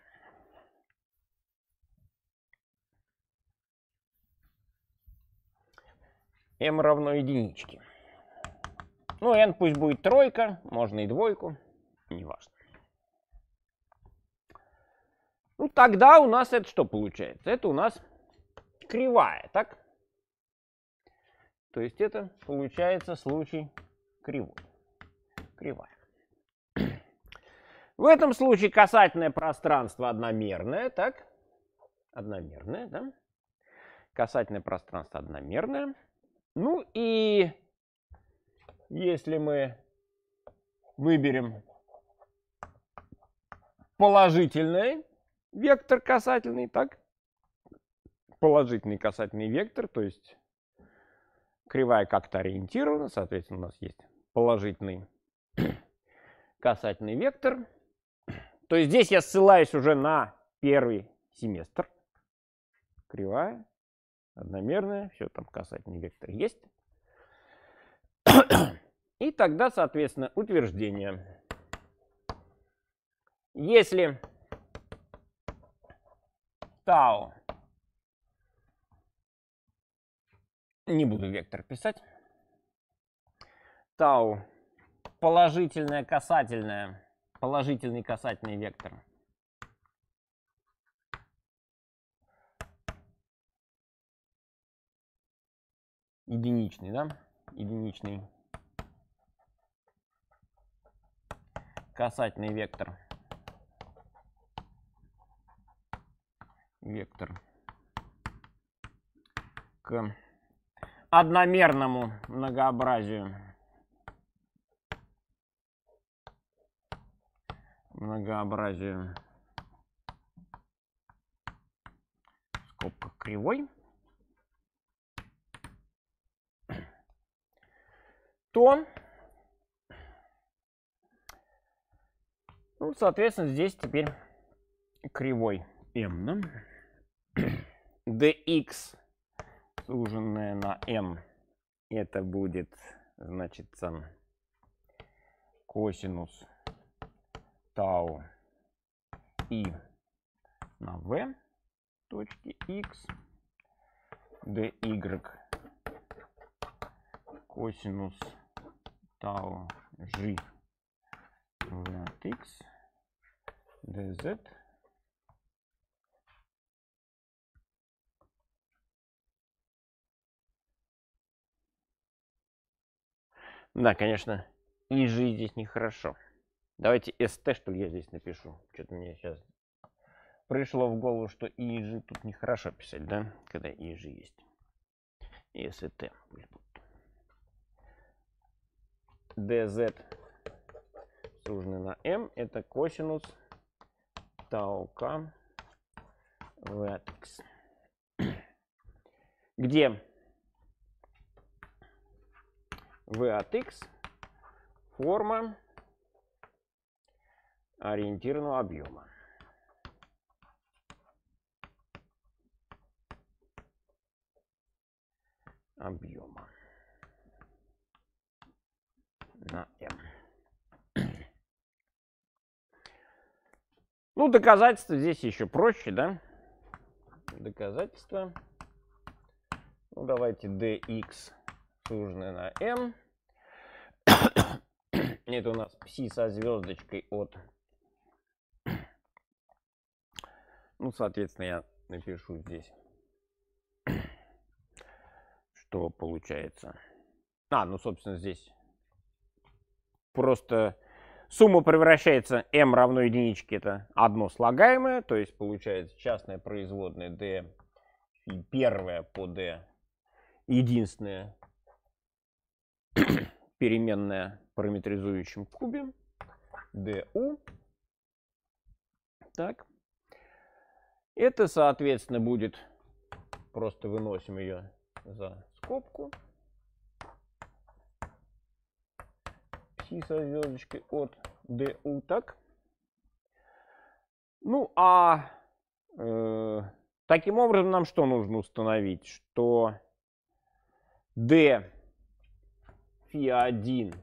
М равно единичке. Ну, n пусть будет тройка, можно и двойку, неважно. Ну, тогда у нас это что получается? Это у нас кривая, так? То есть это получается случай кривой. Кривая. В этом случае касательное пространство одномерное, так? Одномерное, да? Касательное пространство одномерное. Ну и если мы выберем положительный вектор касательный, так? Положительный касательный вектор, то есть кривая как-то ориентирована, соответственно, у нас есть положительный касательный вектор. То есть здесь я ссылаюсь уже на первый семестр. Кривая, одномерная, все там касательный вектор есть. И тогда, соответственно, утверждение. Если тау не буду вектор писать. Тау положительное касательное, положительный касательный вектор. Единичный, да? Единичный касательный вектор. Вектор к одномерному многообразию. Многообразию. скобка кривой. То Ну, соответственно, здесь теперь кривой m, да? dx, суженное на m, это будет, значит, сам косинус тау и на v точки x dy косинус тау g вариант x, dz. Да, конечно, и жить здесь нехорошо. Давайте st, что ли, я здесь напишу. Что-то мне сейчас пришло в голову, что ИЖ тут нехорошо писать, да? Когда ИЖ есть. И ст пусть будет. dz сужены на m, это косинус тау k в от x. Где v от x форма ориентированного объема. объема на m. Ну, доказательства здесь еще проще, да? Доказательства. Ну, давайте dx суженное на m. Это у нас пси со звездочкой от... Ну, соответственно, я напишу здесь, что получается. А, ну, собственно, здесь просто Сумма превращается m равно единичке, это одно слагаемое, то есть получается частная производная d и первая по d единственная переменная параметризующим в кубе du. Так. Это, соответственно, будет, просто выносим ее за скобку. Си со звездочкой от ДУ так. Ну а э, таким образом нам что нужно установить? Что D φ1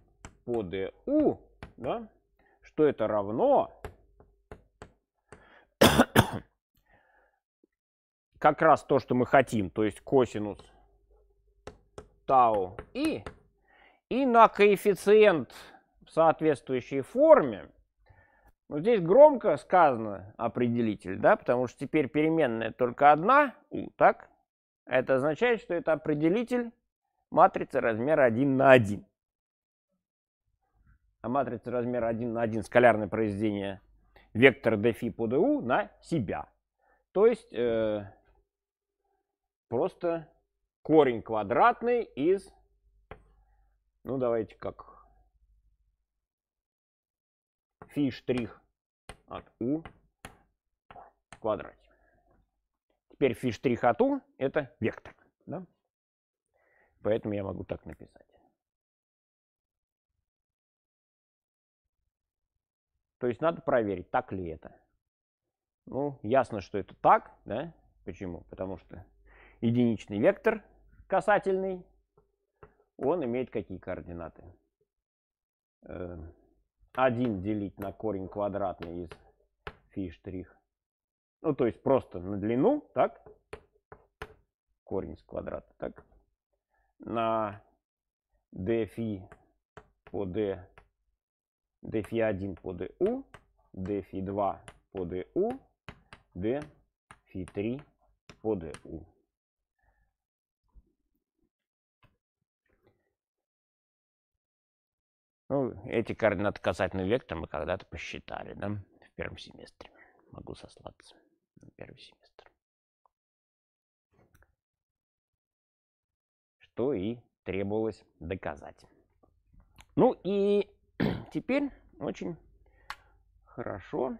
по du, да, что это равно как раз то, что мы хотим, то есть косинус тау и, и на коэффициент соответствующей форме. Но здесь громко сказано определитель, да, потому что теперь переменная только одна, у, так? Это означает, что это определитель матрицы размера 1 на 1. А матрица размера 1 на 1 скалярное произведение вектор дефи по ду на себя. То есть э, просто корень квадратный из, ну давайте как фи штрих от u в квадрате. Теперь фи штрих от u это вектор. Да? Поэтому я могу так написать. То есть надо проверить, так ли это. Ну, ясно, что это так, да? Почему? Потому что единичный вектор касательный, он имеет какие координаты? Э, 1 делить на корень квадратный из фи штрих. Ну, то есть просто на длину, так, корень из квадрата, так, на d фи по d, d фи 1 по du, d фи 2 по du, d фи 3 по du. Ну, эти координаты касательно вектора мы когда-то посчитали, да, в первом семестре. Могу сослаться на первый семестр. Что и требовалось доказать. Ну и теперь очень хорошо,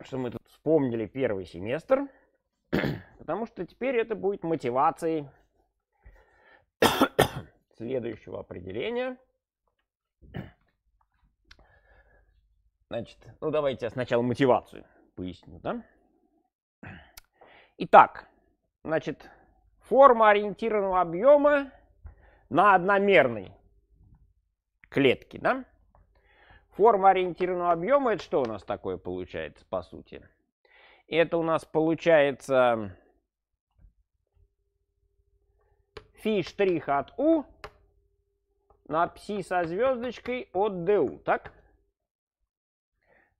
что мы тут вспомнили первый семестр, потому что теперь это будет мотивацией следующего определения. Значит, ну давайте я сначала мотивацию поясню, да? Итак, значит, форма ориентированного объема на одномерной клетке, да? Форма ориентированного объема, это что у нас такое получается, по сути? Это у нас получается фи штрих от u на пси со звездочкой от ДУ, так?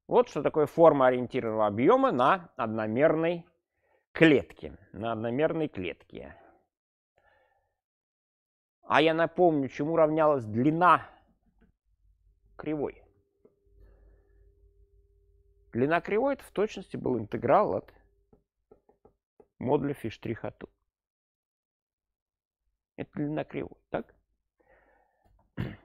Вот что такое форма ориентированного объема на одномерной клетке. На одномерной клетке. А я напомню, чему равнялась длина кривой. Длина кривой это в точности был интеграл от модуля фи штрих Это длина кривой, так?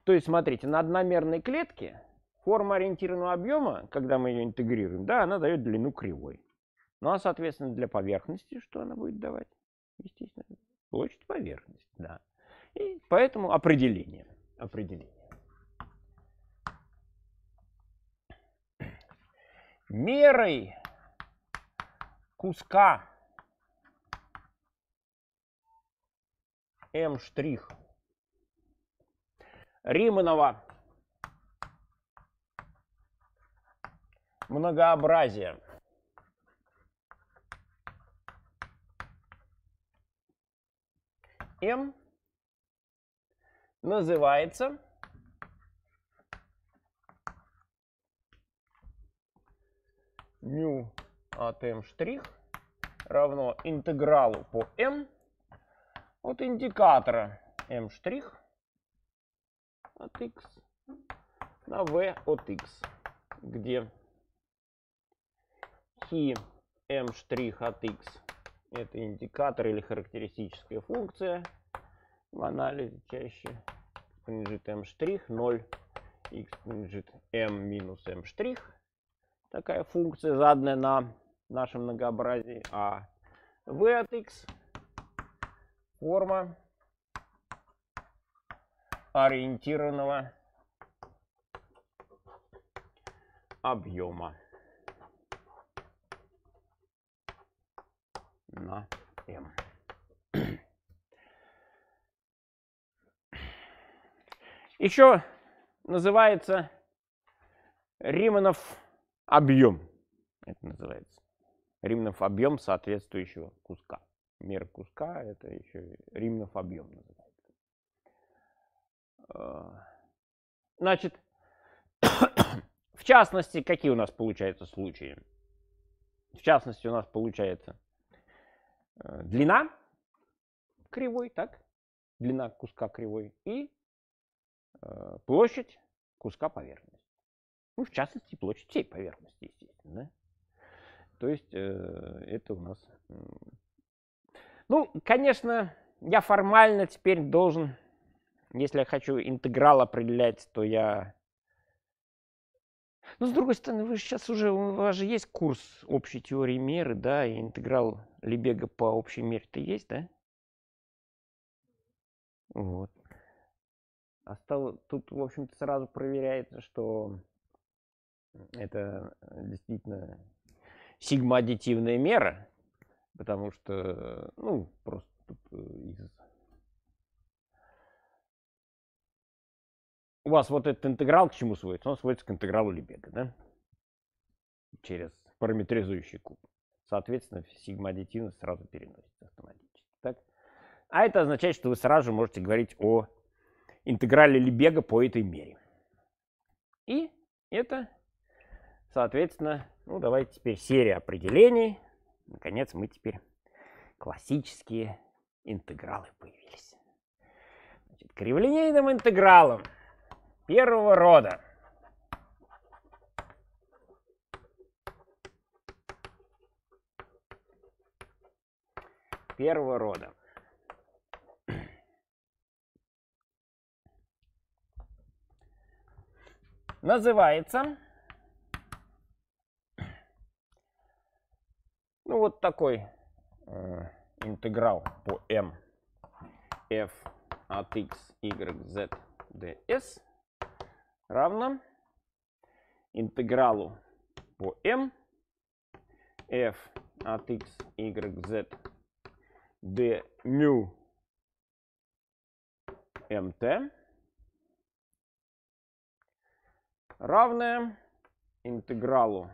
То есть, смотрите, на одномерной клетке форма ориентированного объема, когда мы ее интегрируем, да, она дает длину кривой. Ну, а, соответственно, для поверхности что она будет давать? Естественно, площадь поверхности, да. И поэтому определение. Определение. Мерой куска М' Риманова. Многообразие. М называется μ от штрих равно интегралу по m от индикатора m' от x на v от x, где хи m' штрих от x это индикатор или характеристическая функция в анализе чаще принадлежит m' штрих 0 x принадлежит m минус m'. штрих Такая функция, заданная на нашем многообразии. А v от x форма ориентированного объема на m. Еще называется Риманов объем. Это называется. Риманов объем соответствующего куска. Мера куска это еще Риманов объем называется. Э, значит, в частности, какие у нас получаются случаи? В частности, у нас получается э, длина кривой, так? Длина куска кривой и э, площадь куска поверхности. Ну, в частности, площадь всей поверхности, естественно. То есть это у нас... Ну, конечно, я формально теперь должен если я хочу интеграл определять, то я... Ну с другой стороны, вы сейчас уже, у вас же есть курс общей теории меры, да, и интеграл Лебега по общей мере-то есть, да? Вот. А стало, тут, в общем-то, сразу проверяется, что это э, действительно сигма-аддитивная мера, потому что, э, ну, просто тут э, из у вас вот этот интеграл к чему сводится? Он сводится к интегралу Лебега, да? Через параметризующий куб. Соответственно, сигма аддитивность сразу переносится автоматически. Так? А это означает, что вы сразу же можете говорить о интеграле Лебега по этой мере. И это, соответственно, ну давайте теперь серия определений. Наконец мы теперь классические интегралы появились. Значит, криволинейным интегралом первого рода. Первого рода. Называется, ну вот такой э, интеграл по m f от x, y, z, ds равно интегралу по m f от x, y, z d mu mt равное интегралу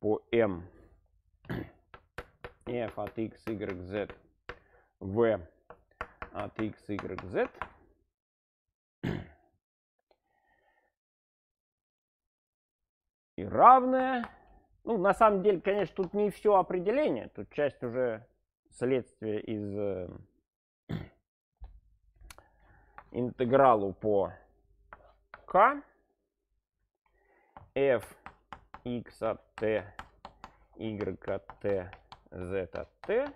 по m f от x, y, z v от x, y, z и равное. Ну, на самом деле, конечно, тут не все определение. Тут часть уже следствия из э, интегралу по k f x от t y от t z от t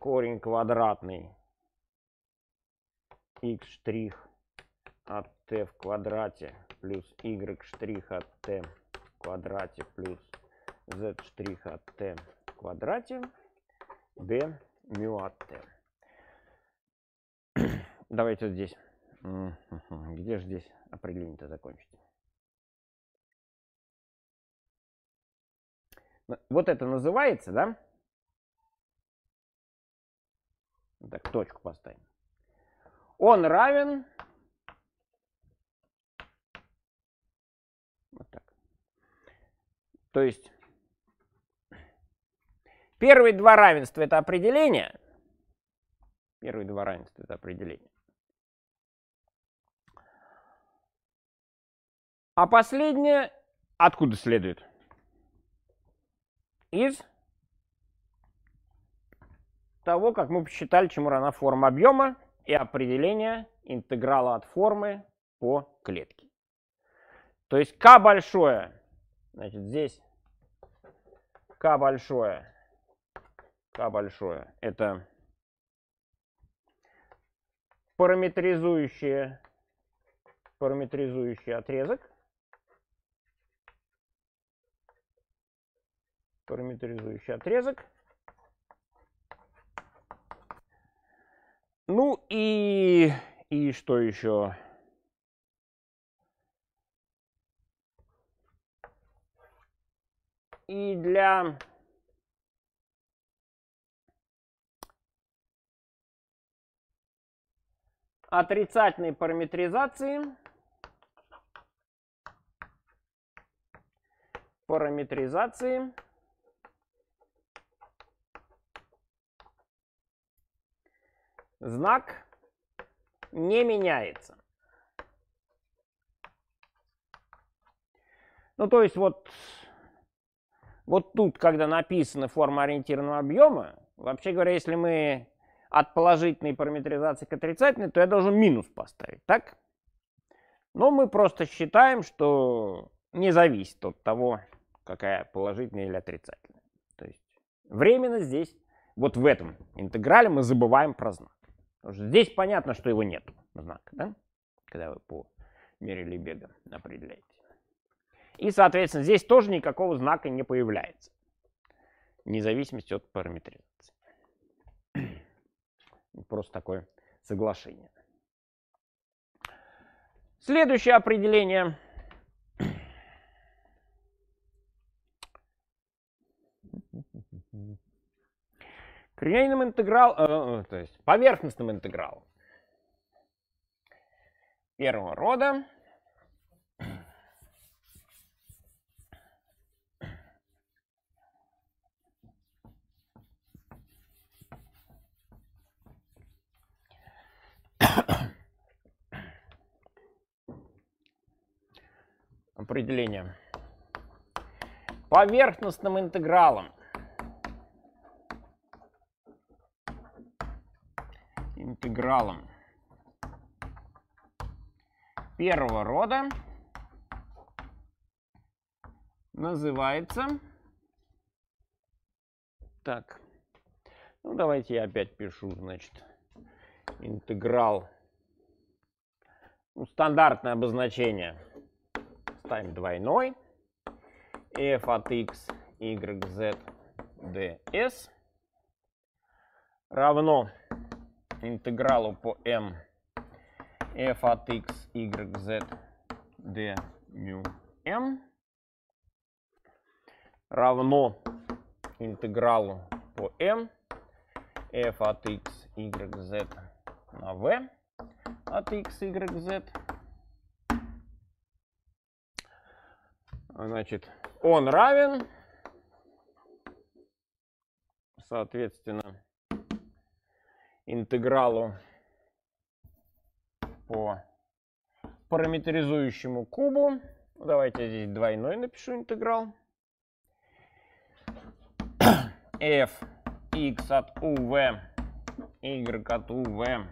корень квадратный x штрих от t в квадрате плюс y штрих от t в квадрате плюс z штрих от t в квадрате d мю от t. Давайте вот здесь. Где же здесь определение-то закончить? Ну, вот это называется, да? Так, точку поставим. Он равен То есть первые два равенства это определение. Первые два равенства это определение. А последнее откуда следует? Из того, как мы посчитали, чему равна форма объема и определение интеграла от формы по клетке. То есть k большое Значит, здесь К большое. К большое. Это параметризующие, параметризующий отрезок. Параметризующий отрезок. Ну и, и что еще? и для отрицательной параметризации. Параметризации. Знак не меняется. Ну, то есть вот вот тут, когда написана форма ориентированного объема, вообще говоря, если мы от положительной параметризации к отрицательной, то я должен минус поставить, так? Но мы просто считаем, что не зависит от того, какая положительная или отрицательная. То есть временно здесь, вот в этом интеграле мы забываем про знак. Потому что здесь понятно, что его нет знака, да? Когда вы по мере Лебега определяете. И, соответственно, здесь тоже никакого знака не появляется. Независимость от параметризации. Просто такое соглашение. Следующее определение. Кринейным интеграл, э, э, то есть поверхностным интегралом первого рода Определение. Поверхностным интегралом. Интегралом первого рода называется... Так, ну давайте я опять пишу, значит интеграл. Ну, стандартное обозначение. Ставим двойной. f от x, y, z, ds равно интегралу по m f от x, y, z, d, mu, m равно интегралу по m f от x, y, z, на v от x, y, z. Значит, он равен, соответственно, интегралу по параметризующему кубу. Давайте я здесь двойной напишу интеграл. f x от u v y от u v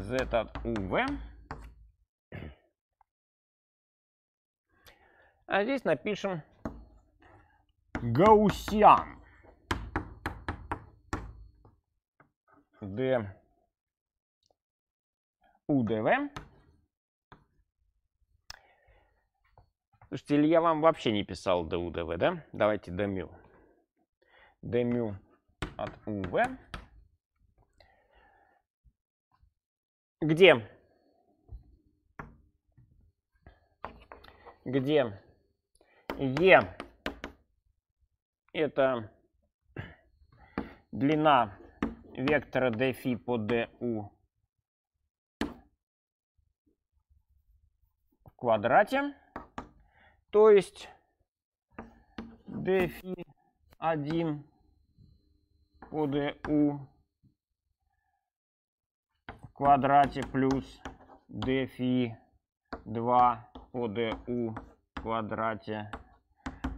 z от uv. А здесь напишем гауссиан. d udv. Слушайте, или я вам вообще не писал d udv, да? Давайте d mu. d mu от uv Где? Где? Е это длина вектора dφ по du в квадрате. То есть dφ 1 по du квадрате плюс дефі 2 по ду в квадраті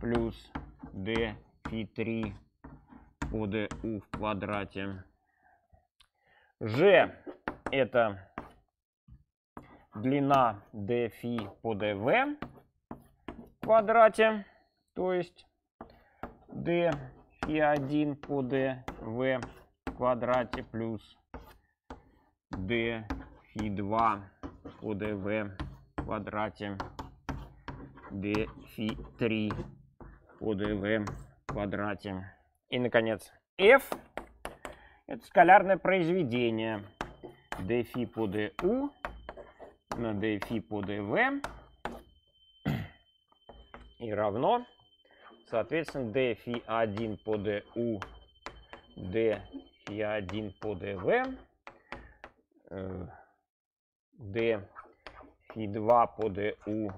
плюс дефі 3 по ду в квадрате. G это длина dφ по dv в квадрате, то есть dφ1 по dv в квадрате плюс d фи 2 по dv в квадрате d фи 3 по dv в квадрате. И, наконец, f — это скалярное произведение d фи по du на d фи по dv и равно, соответственно, d фи 1 по du d фи 1 по dv d фі 2 по du,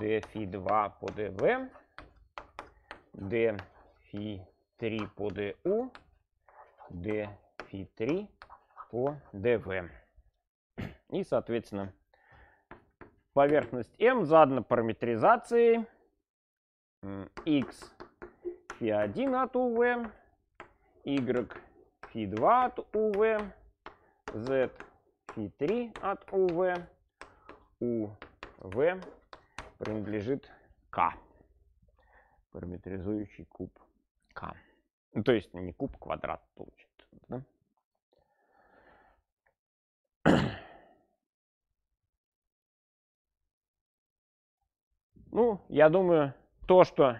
d фі 2 по dv, d фі 3 по du, d фі 3 по dv. И, соответственно, поверхность m задана параметризацией x фи 1 от uv, y фи 2 от uv, Z и 3 от УВ. УВ принадлежит K, Параметризующий куб K. Ну, то есть не куб, квадрат получится. Да? Ну, я думаю, то, что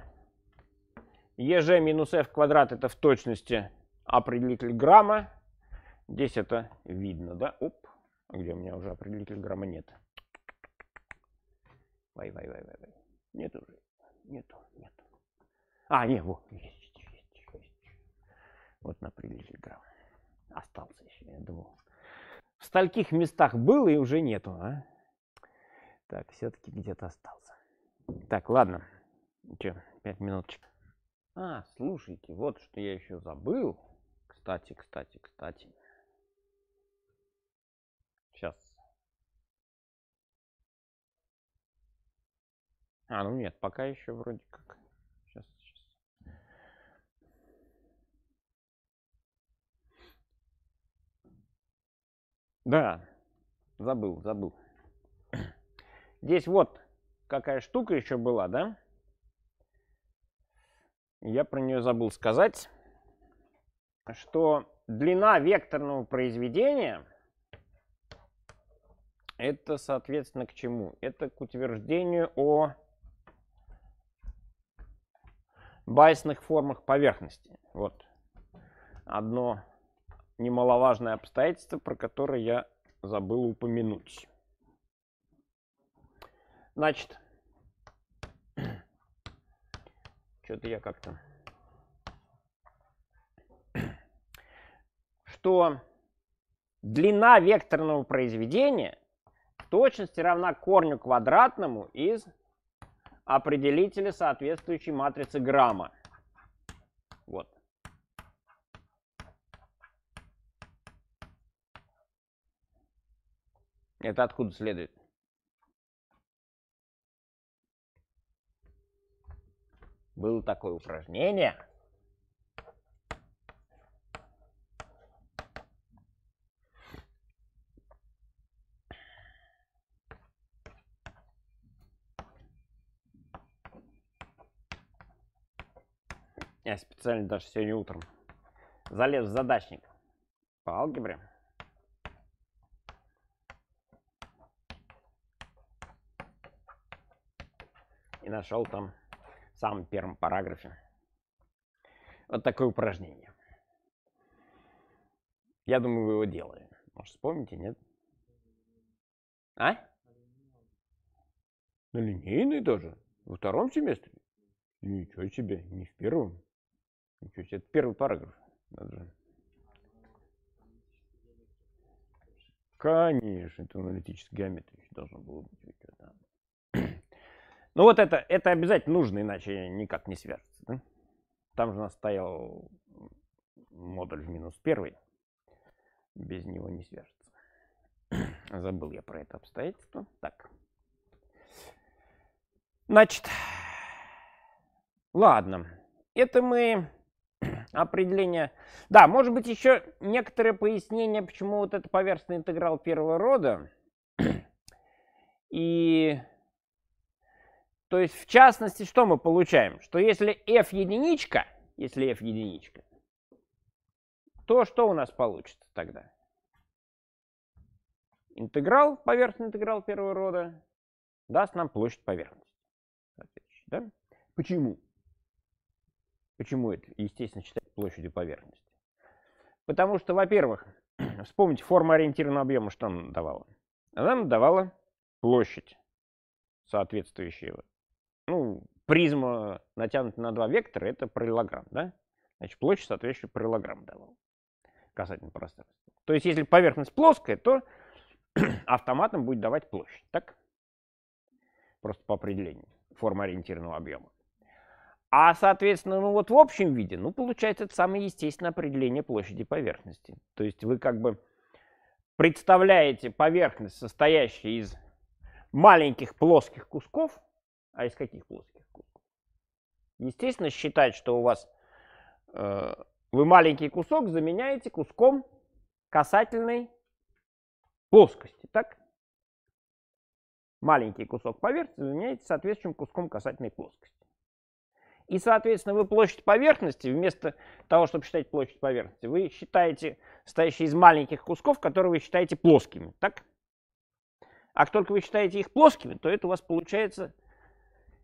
ЕЖ e минус f квадрат это в точности определитель грамма, Здесь это видно, да? Оп, а где у меня уже определитель грамма нет. Вай, вай, вай, вай, вай. Нет уже. Нету, нету. А, не, вот, есть, есть, есть. Вот на определитель грамма. Остался еще, я думал. В стольких местах было и уже нету, а? Так, все-таки где-то остался. Так, ладно. Че, пять минуточек. А, слушайте, вот что я еще забыл. Кстати, кстати, кстати. А, ну нет, пока еще вроде как. Сейчас, сейчас. Да, забыл, забыл. Здесь вот какая штука еще была, да? Я про нее забыл сказать, что длина векторного произведения это, соответственно, к чему? Это к утверждению о байсных формах поверхности. Вот одно немаловажное обстоятельство, про которое я забыл упомянуть. Значит, что-то я как-то... Что длина векторного произведения в точности равна корню квадратному из определители соответствующей матрицы грамма. Вот. Это откуда следует? Было такое упражнение. Я специально даже сегодня утром залез в задачник по алгебре. И нашел там в самом первом параграфе вот такое упражнение. Я думаю, вы его делали. Может, вспомните, нет? А? На линейной тоже? Во втором семестре? Ничего себе, не в первом. Ничего себе, это первый параграф. Надо Конечно, это аналитическая геометрия еще должно было быть. Ну вот это, это обязательно нужно, иначе никак не свяжется. Да? Там же у нас стоял модуль в минус первый. Без него не свяжется. Забыл я про это обстоятельство. Так. Значит, ладно. Это мы определение. Да, может быть, еще некоторое пояснение, почему вот это поверхностный интеграл первого рода. И... То есть, в частности, что мы получаем? Что если f единичка, если f единичка, то что у нас получится тогда? Интеграл, поверхностный интеграл первого рода даст нам площадь поверхности. Да? Почему? Почему это, естественно, считать площадью поверхности? Потому что, во-первых, вспомните, форму ориентированного объема что нам давала? Она нам давала площадь соответствующего. Ну, призма, натянута на два вектора, это параллелограмм, да? Значит, площадь соответствующую параллелограмм давала касательно пространства. То есть, если поверхность плоская, то автоматом будет давать площадь, так? Просто по определению формы ориентированного объема. А, соответственно, ну вот в общем виде, ну, получается, это самое естественное определение площади поверхности. То есть вы как бы представляете поверхность, состоящую из маленьких плоских кусков, а из каких плоских кусков? Естественно, считать, что у вас э, вы маленький кусок заменяете куском касательной плоскости, так? Маленький кусок поверхности заменяете соответствующим куском касательной плоскости. И, соответственно, вы площадь поверхности, вместо того, чтобы считать площадь поверхности, вы считаете, состоящие из маленьких кусков, которые вы считаете плоскими. Так? А как только вы считаете их плоскими, то это у вас получается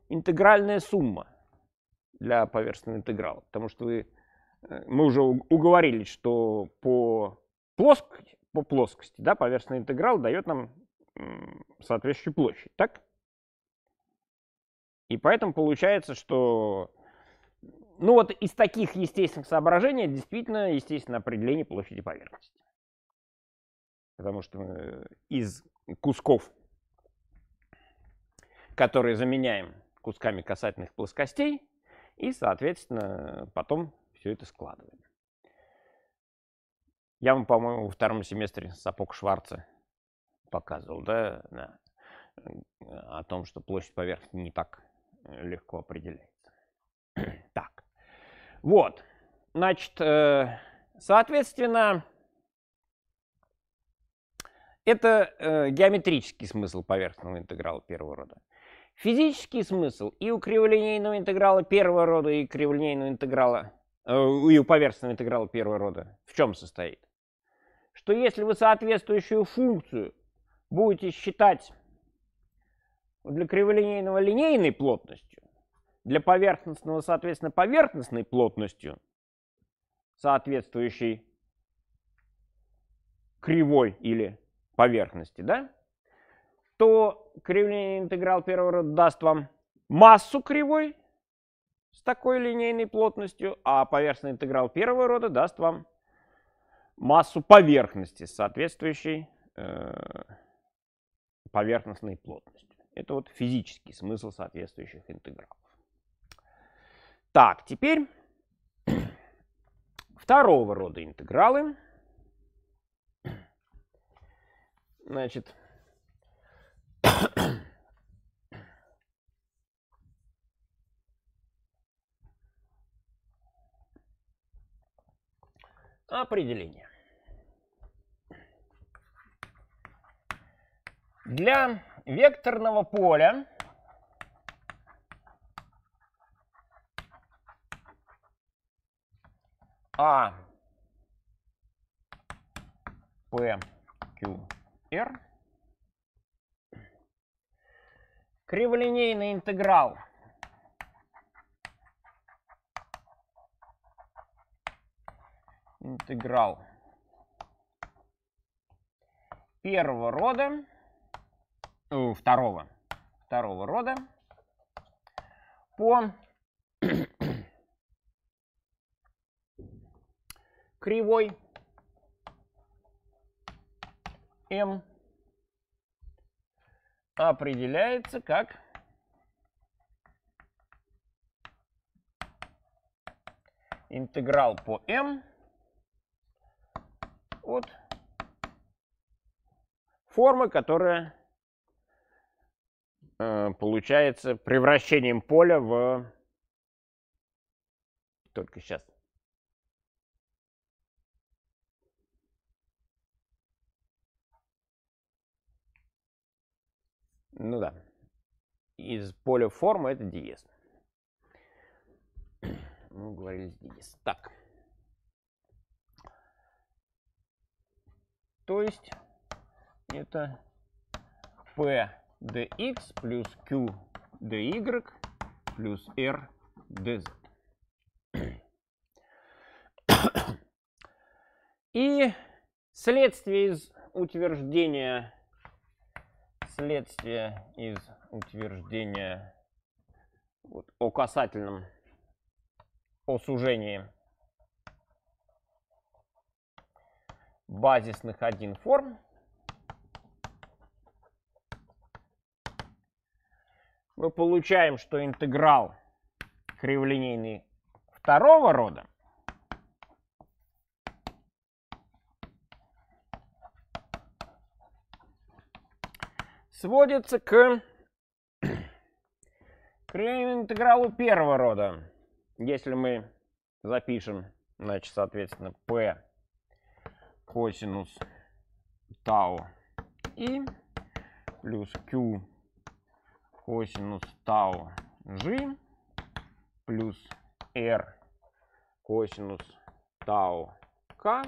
интегральная сумма для поверхностного интеграла. Потому что вы, э, мы уже уговорились, что по плоскости, по плоскости да, поверхностный интеграл дает нам соответствующую площадь. Так? И поэтому получается, что... Ну вот из таких естественных соображений действительно, естественно, определение площади поверхности. Потому что э, из кусков, которые заменяем кусками касательных плоскостей, и, соответственно, потом все это складываем. Я вам, по-моему, во втором семестре сапог Шварца показывал, да, да, э, о том, что площадь поверхности не так Э, легко определяется. Так, вот, значит, э, соответственно, это э, геометрический смысл поверхностного интеграла первого рода. Физический смысл и у криволинейного интеграла первого рода, и криволинейного интеграла, и у поверхностного интеграла первого рода в чем состоит? Что если вы соответствующую функцию будете считать для криволинейного линейной плотностью, для поверхностного, соответственно, поверхностной плотностью, соответствующей кривой или поверхности, да, то кривление интеграл первого рода даст вам массу кривой с такой линейной плотностью, а поверхностный интеграл первого рода даст вам массу поверхности с соответствующей э, поверхностной плотностью. Это вот физический смысл соответствующих интегралов. Так, теперь второго рода интегралы. Значит, определение. Для векторного поля А, П, Q, R. Криволинейный интеграл интеграл первого рода Э, второго, второго рода по кривой М определяется как интеграл по m от формы, которая Э, получается превращением поля в... Только сейчас. Ну да. Из поля формы это диез. Мы говорили с диез. Так. То есть это P dx плюс q dy плюс r dz. И следствие из утверждения, следствие из утверждения вот, о касательном, о сужении базисных один форм – мы получаем, что интеграл криволинейный второго рода сводится к, к интегралу первого рода. Если мы запишем, значит, соответственно, p косинус тау и плюс q косинус тау g плюс r косинус тау k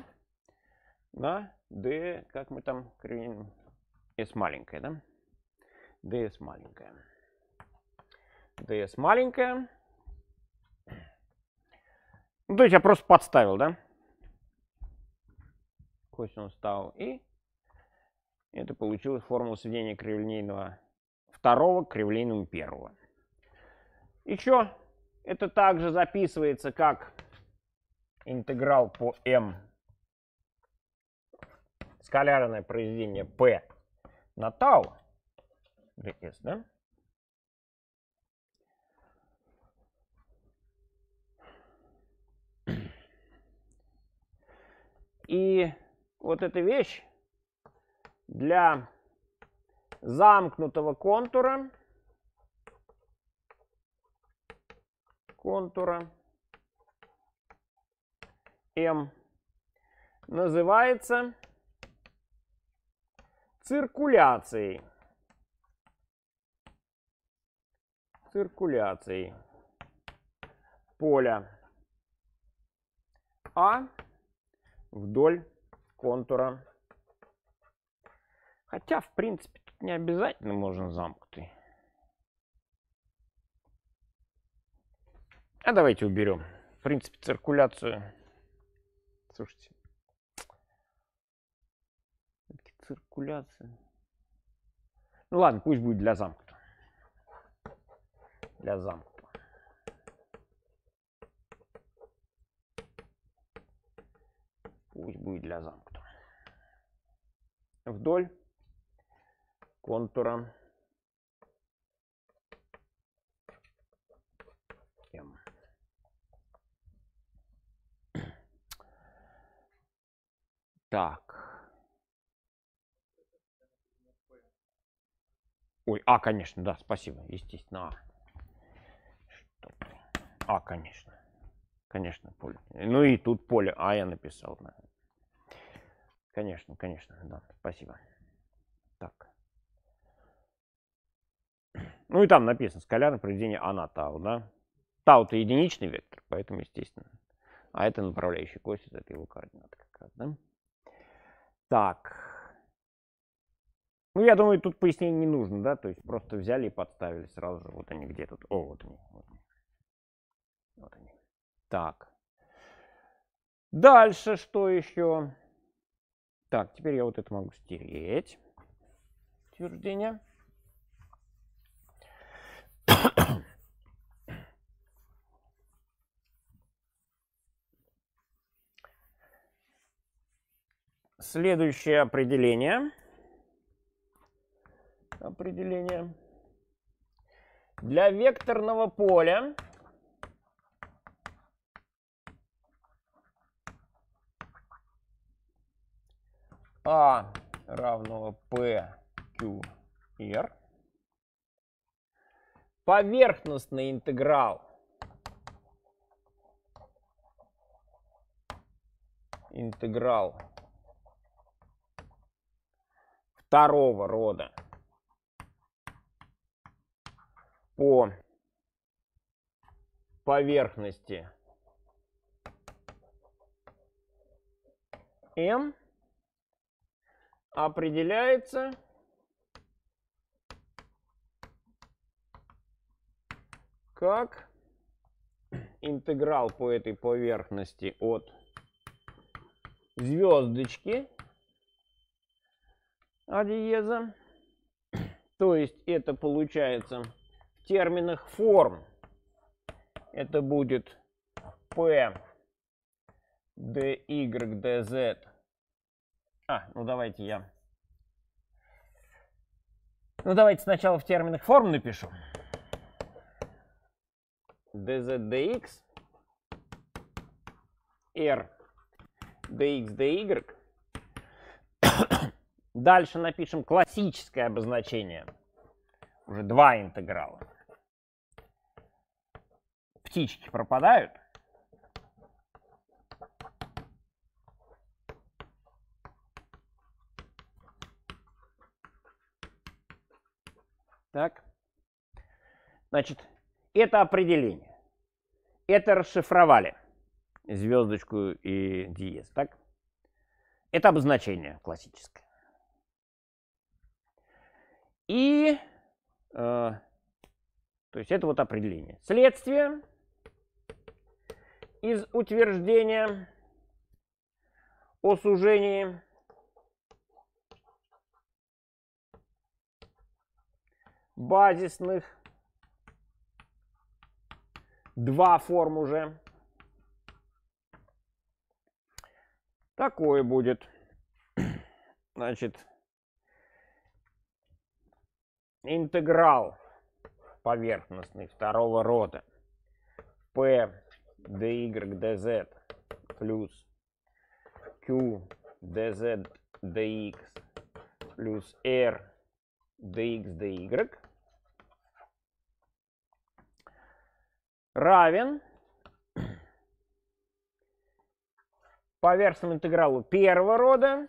на d, как мы там кривим, s маленькая, да? ds маленькая. ds маленькая. Ну, то есть я просто подставил, да? Косинус тау и это получилась формула сведения криволинейного второго к кривлению первого. Еще это также записывается как интеграл по m скалярное произведение p на tau ds, да? И вот эта вещь для замкнутого контура. Контура М называется циркуляцией. Циркуляцией поля А вдоль контура. Хотя, в принципе, не обязательно можно замкнутый. А давайте уберем. В принципе, циркуляцию. Слушайте. Циркуляция. Ну ладно, пусть будет для замкнутого. Для замкнутого. Пусть будет для замкнутого. Вдоль контура. М. Так. Ой, А, конечно, да, спасибо, естественно, А. А, конечно. Конечно, поле. Ну и тут поле А я написал. Конечно, конечно, да, спасибо. Ну и там написано скалярное произведение она тау, да? Тау это единичный вектор, поэтому естественно. А это направляющий косинус, это его координаты как раз, да? Так. Ну, я думаю, тут пояснений не нужно, да? То есть просто взяли и подставили сразу же. Вот они где тут. О, вот они. Вот они. Вот они. Так. Дальше что еще? Так, теперь я вот это могу стереть. Утверждение. следующее определение. Определение. Для векторного поля А равного P, Q, R. Поверхностный интеграл интеграл второго рода по поверхности М определяется как интеграл по этой поверхности от звездочки а То есть это получается в терминах форм. Это будет P, D, Y, D, Z. А, ну давайте я... Ну давайте сначала в терминах форм напишу. DZ, DX, R, DX, DY Дальше напишем классическое обозначение. Уже два интеграла. Птички пропадают. Так. Значит, это определение. Это расшифровали. Звездочку и диез, так? Это обозначение классическое. И, э, то есть это вот определение. Следствие из утверждения о сужении базисных два форм уже. Такое будет. Значит, интеграл поверхностный второго рода P dy dz плюс Q dz dx плюс R dx dy равен поверхностному интегралу первого рода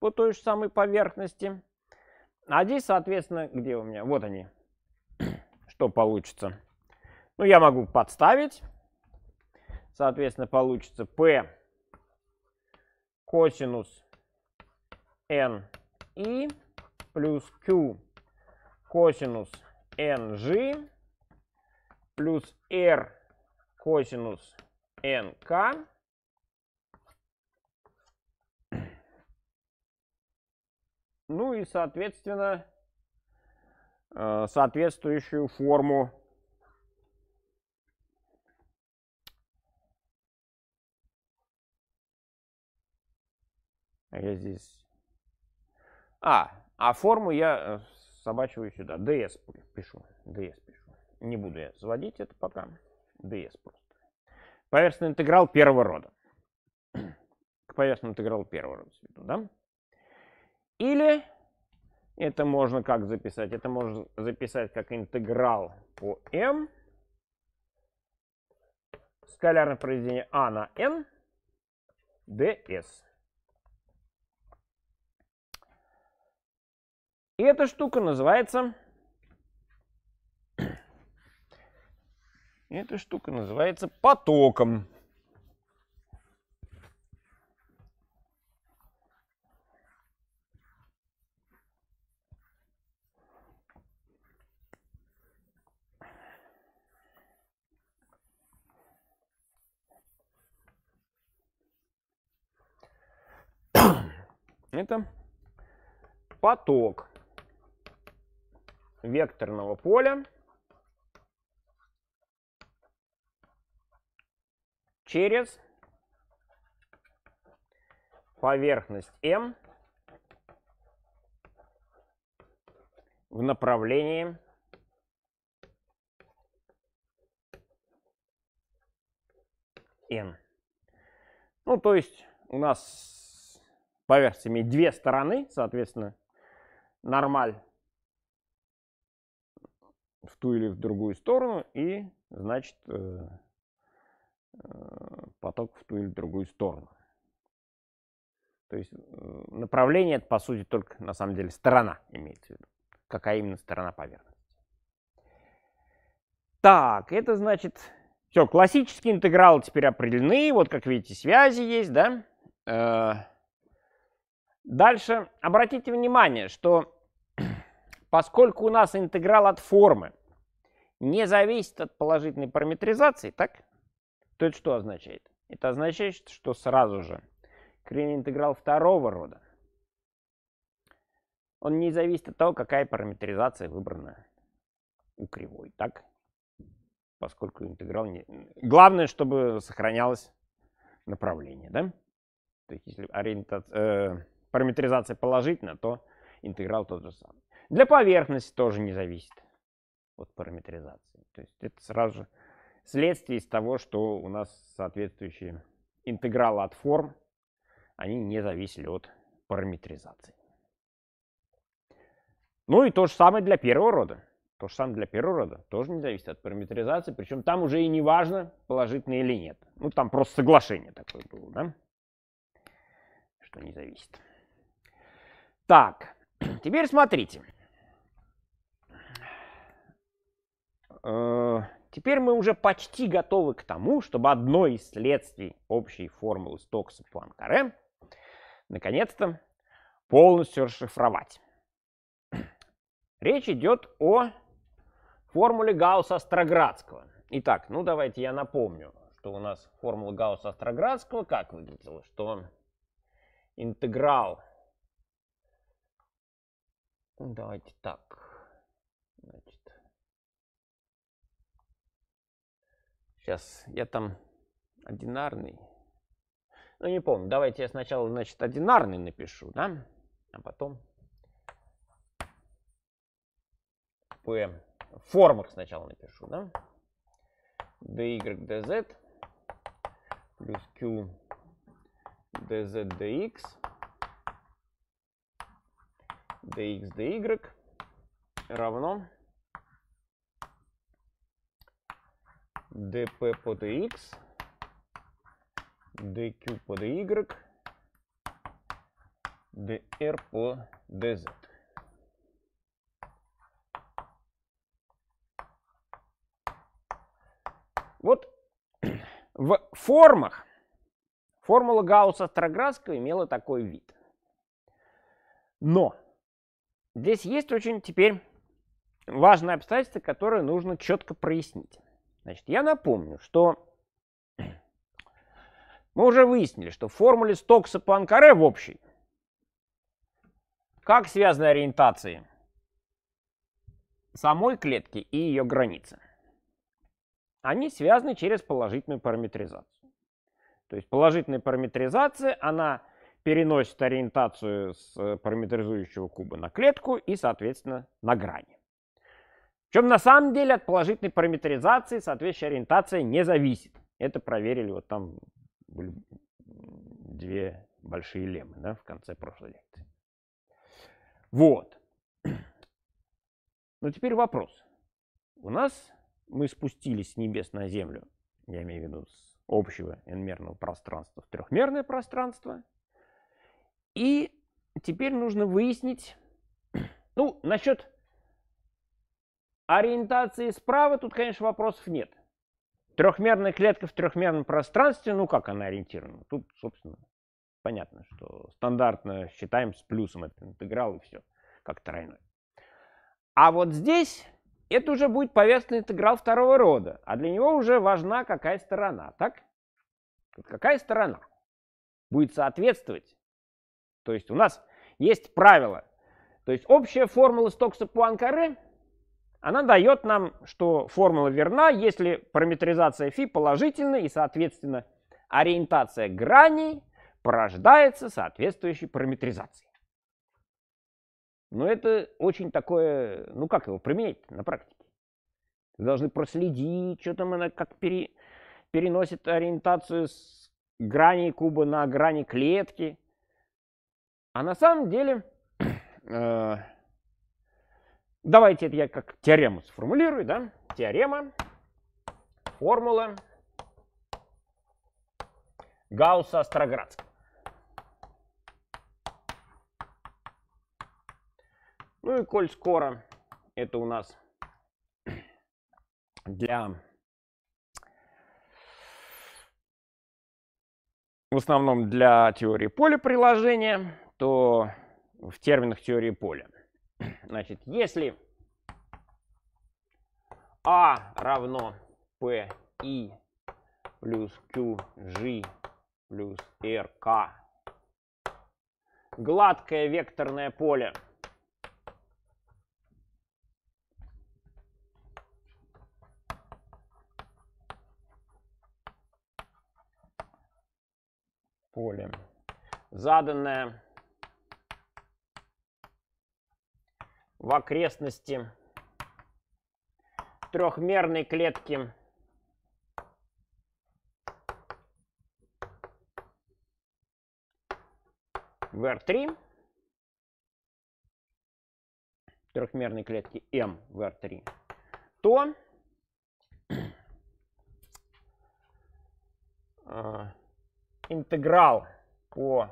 по той же самой поверхности а здесь, соответственно, где у меня? Вот они. Что получится? Ну, я могу подставить. Соответственно, получится P косинус n и плюс Q косинус NG плюс R косинус НК Ну и, соответственно, э, соответствующую форму а Я здесь... А, а форму я э, собачиваю сюда. DS пишу. DS пишу. Не буду я заводить это пока. DS просто. Поверхностный интеграл первого рода. К поверхностному интегралу первого рода сведу, да? Или это можно как записать? Это можно записать как интеграл по m. Скалярное произведение а на n ds. И эта штука называется... Эта штука называется потоком. Это поток векторного поля через поверхность М в направлении N. Ну, то есть у нас поверхностями две стороны, соответственно, нормаль в ту или в другую сторону, и, значит, э, э, поток в ту или в другую сторону. То есть э, направление, это, по сути, только, на самом деле, сторона имеется в виду. Какая именно сторона поверхности. Так, это значит... Все, классические интегралы теперь определены. Вот, как видите, связи есть, да? Дальше обратите внимание, что поскольку у нас интеграл от формы не зависит от положительной параметризации, так? То это что означает? Это означает, что сразу же корень интеграл второго рода, он не зависит от того, какая параметризация выбрана у кривой, так? Поскольку интеграл не... Главное, чтобы сохранялось направление, да? То есть, если ориентация... Э, параметризация положительна, то интеграл тот же самый. Для поверхности тоже не зависит от параметризации. То есть это сразу же следствие из того, что у нас соответствующие интегралы от форм, они не зависели от параметризации. Ну и то же самое для первого рода. То же самое для первого рода. Тоже не зависит от параметризации. Причем там уже и не важно, положительно или нет. Ну там просто соглашение такое было, да? Что не зависит. Так, теперь смотрите. Э, теперь мы уже почти готовы к тому, чтобы одно из следствий общей формулы Стокса Пуанкаре наконец-то полностью расшифровать. Речь идет о формуле Гаусса-Остроградского. Итак, ну давайте я напомню, что у нас формула Гаусса-Остроградского как выглядела, что интеграл ну, давайте так. Значит. Сейчас я там одинарный. Ну, не помню. Давайте я сначала, значит, одинарный напишу, да? А потом P. Формах сначала напишу, да? dydz плюс q dz dx dx dy равно dp по dx dq по dy dr по dz. Вот в формах формула Гаусса-Строградского имела такой вид. Но Здесь есть очень теперь важное обстоятельство, которое нужно четко прояснить. Значит, я напомню, что мы уже выяснили, что в формуле Стокса Панкаре в общей как связаны ориентации самой клетки и ее границы? Они связаны через положительную параметризацию. То есть положительная параметризация, она переносит ориентацию с э, параметризующего куба на клетку и, соответственно, на грани. В чем на самом деле от положительной параметризации соответствующая ориентация не зависит. Это проверили вот там две большие лемы да, в конце прошлой лекции. Вот. Но теперь вопрос. У нас мы спустились с небес на землю, я имею в виду с общего n-мерного пространства в трехмерное пространство, и теперь нужно выяснить, ну, насчет ориентации справа, тут, конечно, вопросов нет. Трехмерная клетка в трехмерном пространстве, ну, как она ориентирована? Тут, собственно, понятно, что стандартно считаем с плюсом этот интеграл и все, как тройной. А вот здесь это уже будет поверхностный интеграл второго рода, а для него уже важна какая сторона, так? Какая сторона будет соответствовать то есть у нас есть правило. То есть общая формула стокса Пуанкаре, она дает нам, что формула верна, если параметризация φ положительна и, соответственно, ориентация граней порождается соответствующей параметризацией. Но это очень такое, ну как его применить на практике? Вы должны проследить, что там она как пере, переносит ориентацию с грани куба на грани клетки. А на самом деле, э, давайте это я как теорему сформулирую, да? Теорема, формула Гаусса Остроградского. Ну и коль скоро это у нас для в основном для теории поля приложения, то в терминах теории поля. Значит, если А равно P и плюс Q G плюс r k, гладкое векторное поле поле, заданное в окрестности трехмерной клетки в R3 трехмерной клетки M в R3, то э, интеграл по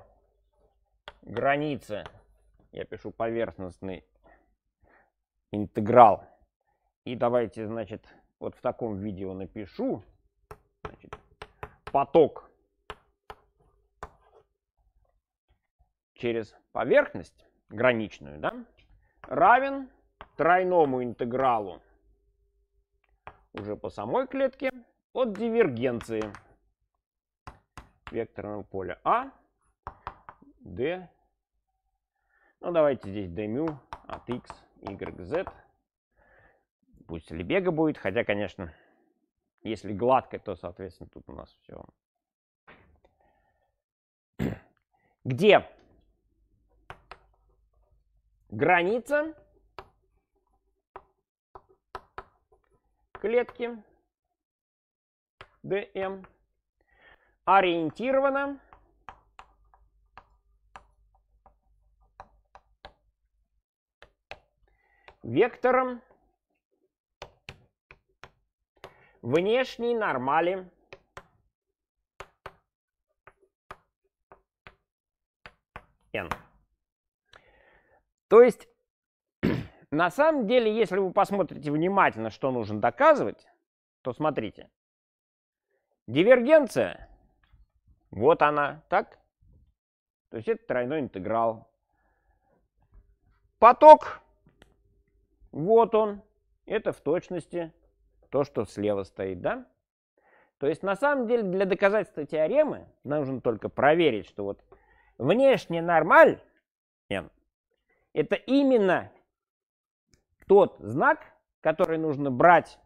границе, я пишу поверхностный интеграл. И давайте, значит, вот в таком видео напишу. Значит, поток через поверхность граничную, да, равен тройному интегралу уже по самой клетке от дивергенции векторного поля А, д ну давайте здесь d от x YZ. Пусть лебега будет, хотя, конечно, если гладкой, то, соответственно, тут у нас все. Где граница клетки DM ориентирована вектором внешней нормали n. То есть, на самом деле, если вы посмотрите внимательно, что нужно доказывать, то смотрите. Дивергенция, вот она, так? То есть это тройной интеграл. Поток вот он. Это в точности то, что слева стоит, да? То есть на самом деле для доказательства теоремы нам нужно только проверить, что вот внешне нормаль n это именно тот знак, который нужно брать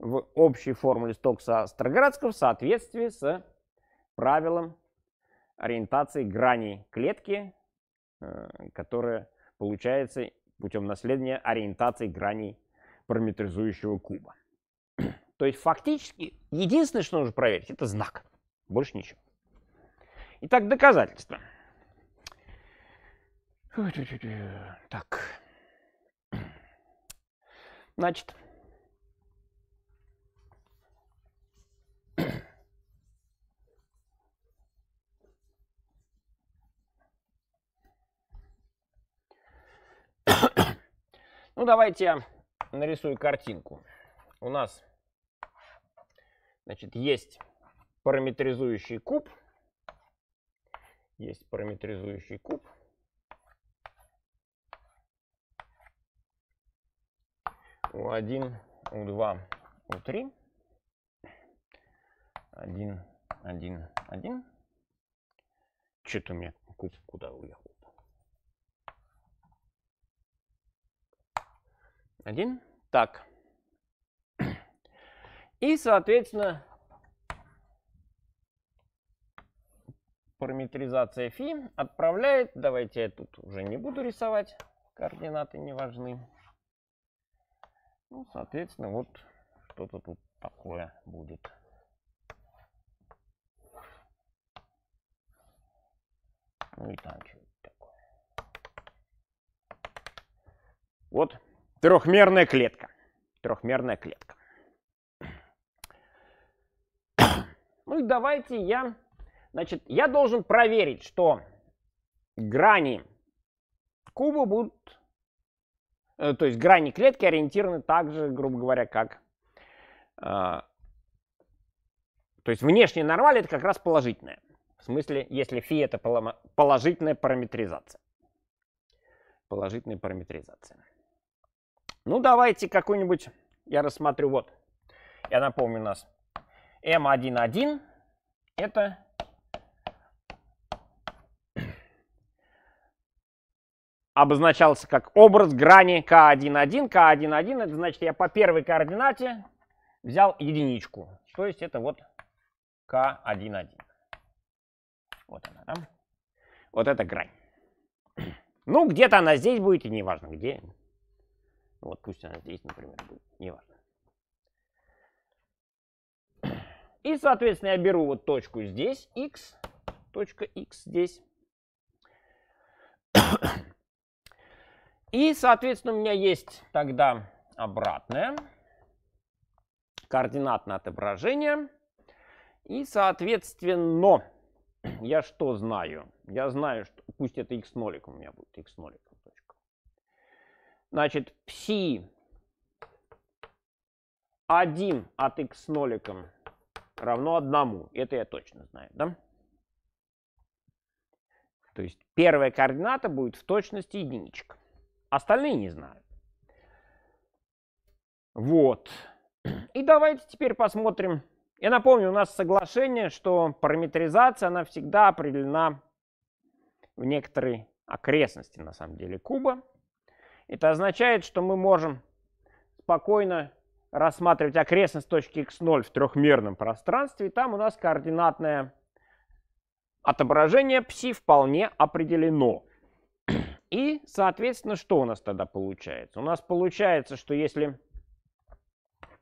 в общей формуле стокса Строградского в соответствии с правилом ориентации граней клетки, э, которая получается путем наследования ориентации граней параметризующего куба. То есть фактически единственное, что нужно проверить, это знак. Больше ничего. Итак, доказательства. Так. Значит, Ну, давайте нарисую картинку. У нас, значит, есть параметризующий куб. Есть параметризующий куб. у 1 у 2 у 3 1, 1, 1. Что-то у меня куб куда уехал. Один. Так. И, соответственно, параметризация φ отправляет, давайте я тут уже не буду рисовать, координаты не важны. Ну, соответственно, вот что-то тут такое будет. Ну и там что-то такое. Вот. Трехмерная клетка. Трехмерная клетка. Ну и давайте я... Значит, я должен проверить, что грани куба будут... Э, то есть грани клетки ориентированы так же, грубо говоря, как... Э, то есть внешняя нормаль это как раз положительная, В смысле, если фи это положительная параметризация. Положительная параметризация. Ну, давайте какой нибудь я рассмотрю вот. Я напомню у нас М11 это обозначался как образ грани К1,1. К1,1 это значит, я по первой координате взял единичку. То есть это вот К1,1. Вот она, да? Вот эта грань. Ну, где-то она здесь будет, и неважно где вот пусть она здесь, например, будет, неважно. И, соответственно, я беру вот точку здесь, x, точка x здесь. И, соответственно, у меня есть тогда обратное координатное отображение. И, соответственно, я что знаю? Я знаю, что пусть это x нолик у меня будет, x нолик. Значит, пси 1 от x ноликом равно 1. Это я точно знаю, да? То есть первая координата будет в точности единичка. Остальные не знаю. Вот. И давайте теперь посмотрим. Я напомню, у нас соглашение, что параметризация, она всегда определена в некоторой окрестности, на самом деле, куба. Это означает, что мы можем спокойно рассматривать окрестность точки x0 в трехмерном пространстве, и там у нас координатное отображение пси вполне определено. И, соответственно, что у нас тогда получается? У нас получается, что если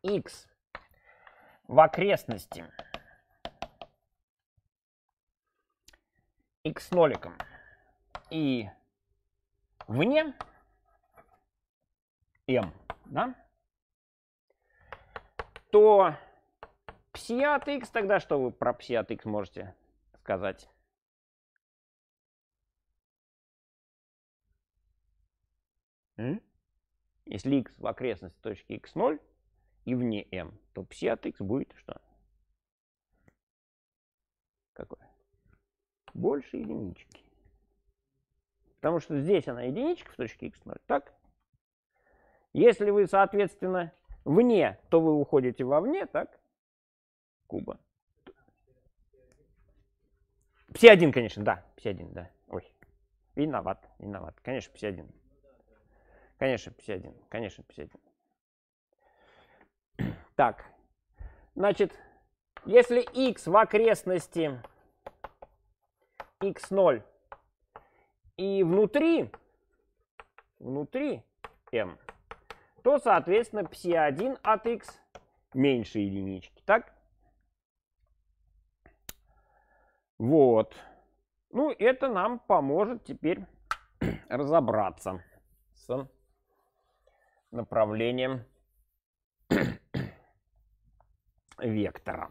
x в окрестности x ноликом и вне, m, да? То psi от x, тогда что вы про psi от x можете сказать? Если x в окрестности точки x0 и вне m, то psi от x будет что? Какое? Больше единички. Потому что здесь она единичка в точке x0, так? Если вы, соответственно, вне, то вы уходите вовне, так? Куба. Пси-1, конечно, да. Пси-1, да. Ой. Виноват, виноват. Конечно, пси-1. Конечно, пси-1. Конечно, пси-1. Так. Значит, если x в окрестности x0 и внутри, внутри m, то, соответственно, psi1 от x меньше единички. Так? Вот. Ну, это нам поможет теперь разобраться с направлением вектора.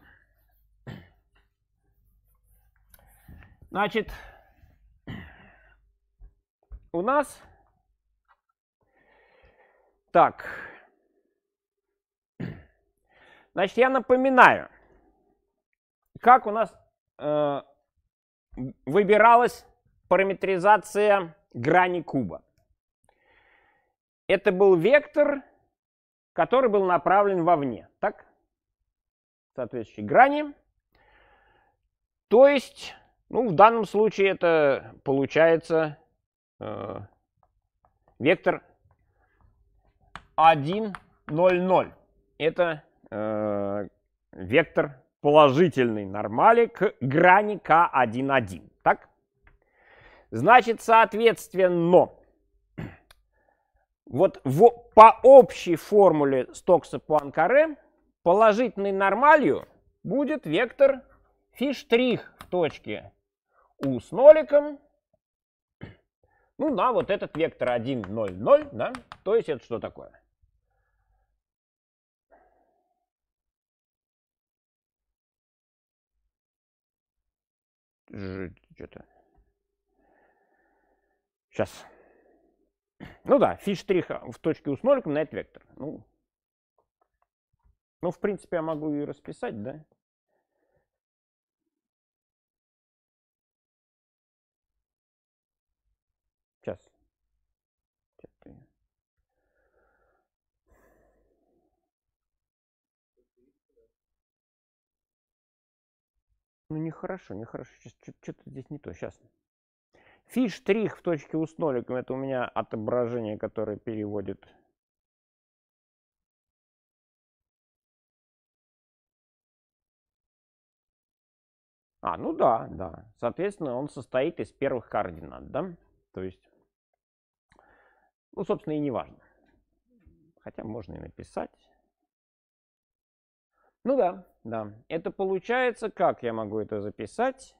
Значит, у нас так. Значит, я напоминаю, как у нас э, выбиралась параметризация грани куба. Это был вектор, который был направлен вовне, так? Соответствующей грани. То есть, ну, в данном случае это получается э, вектор 1,00. Это э, вектор положительной нормали к грани К1,1. Так? Значит, соответственно, вот в, по общей формуле Стокса Пуанкаре положительной нормалью будет вектор фи' в точке у с ноликом. Ну, на вот этот вектор 1,0,0, да? То есть это что такое? Что-то. Сейчас. Ну да, фи штриха в точке у с ноликом на этот вектор. Ну, ну, в принципе, я могу и расписать, да? Ну, нехорошо, нехорошо. Что-то здесь не то. Сейчас. Фиш-штрих в точке у с ноликом. Это у меня отображение, которое переводит А, ну да, да. Соответственно, он состоит из первых координат, да? То есть, ну, собственно, и не важно. Хотя можно и написать. Ну да, да. Это получается, как я могу это записать?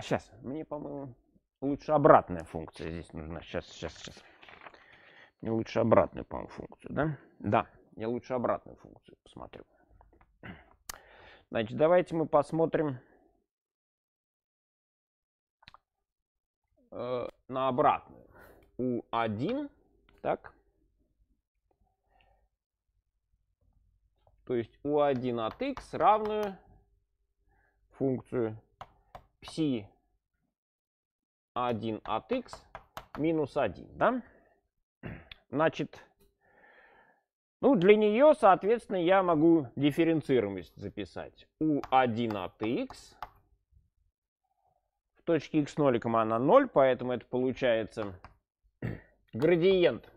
Сейчас, мне, по-моему, лучше обратная функция здесь нужна. Сейчас, сейчас, сейчас. Мне лучше обратную, по-моему, функцию, да? Да, я лучше обратную функцию посмотрю. Значит, давайте мы посмотрим э, на обратную. U1, так. То есть U1 от x равную функцию psi 1 от x минус 1, да? Значит, ну, для нее, соответственно, я могу дифференцируемость записать. U1 от x. В точке x0, она 0, поэтому это получается градиент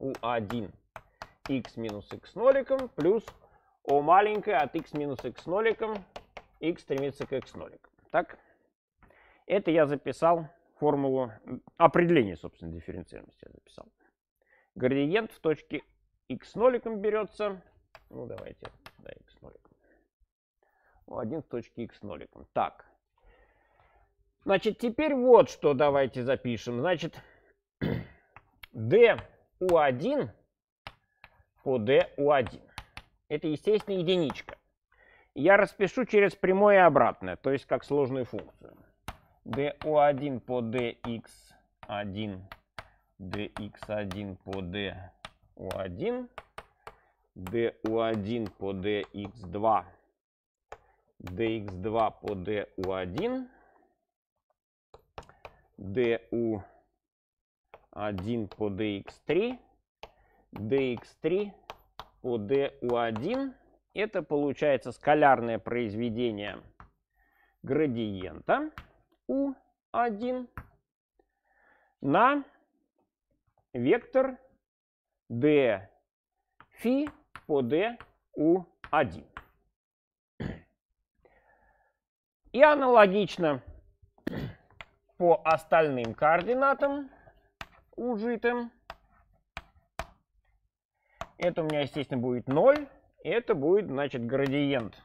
u1 x минус x ноликом плюс o маленькое от x минус x ноликом x стремится к x ноликам. Так, это я записал формулу определения, собственно, дифференциальности я записал. Градиент в точке x ноликом берется. Ну, давайте, да, x ноликом. Ну, один в точке x ноликом. Так, Значит, теперь вот что давайте запишем. Значит, du1 по du1. Это, естественно, единичка. Я распишу через прямое и обратное, то есть как сложную функцию. du1 по dx1, dx1 по du1, du1 по dx2, dx2 по du1, du1 по dx3, dx3 по du1. Это получается скалярное произведение градиента u1 на вектор d фи по d u1. И аналогично по остальным координатам ужитым. Это у меня, естественно, будет 0. Это будет, значит, градиент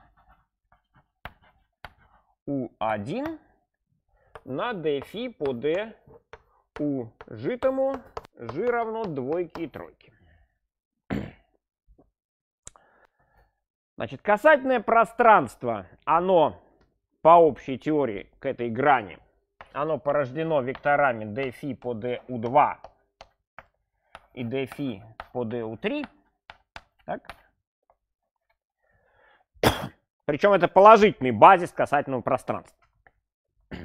U1 на dφ по d ужитому g равно двойке и тройке. Значит, касательное пространство, оно по общей теории к этой грани – оно порождено векторами dφ по du2 и dφ по du3. Так? Причем это положительный базис касательного пространства.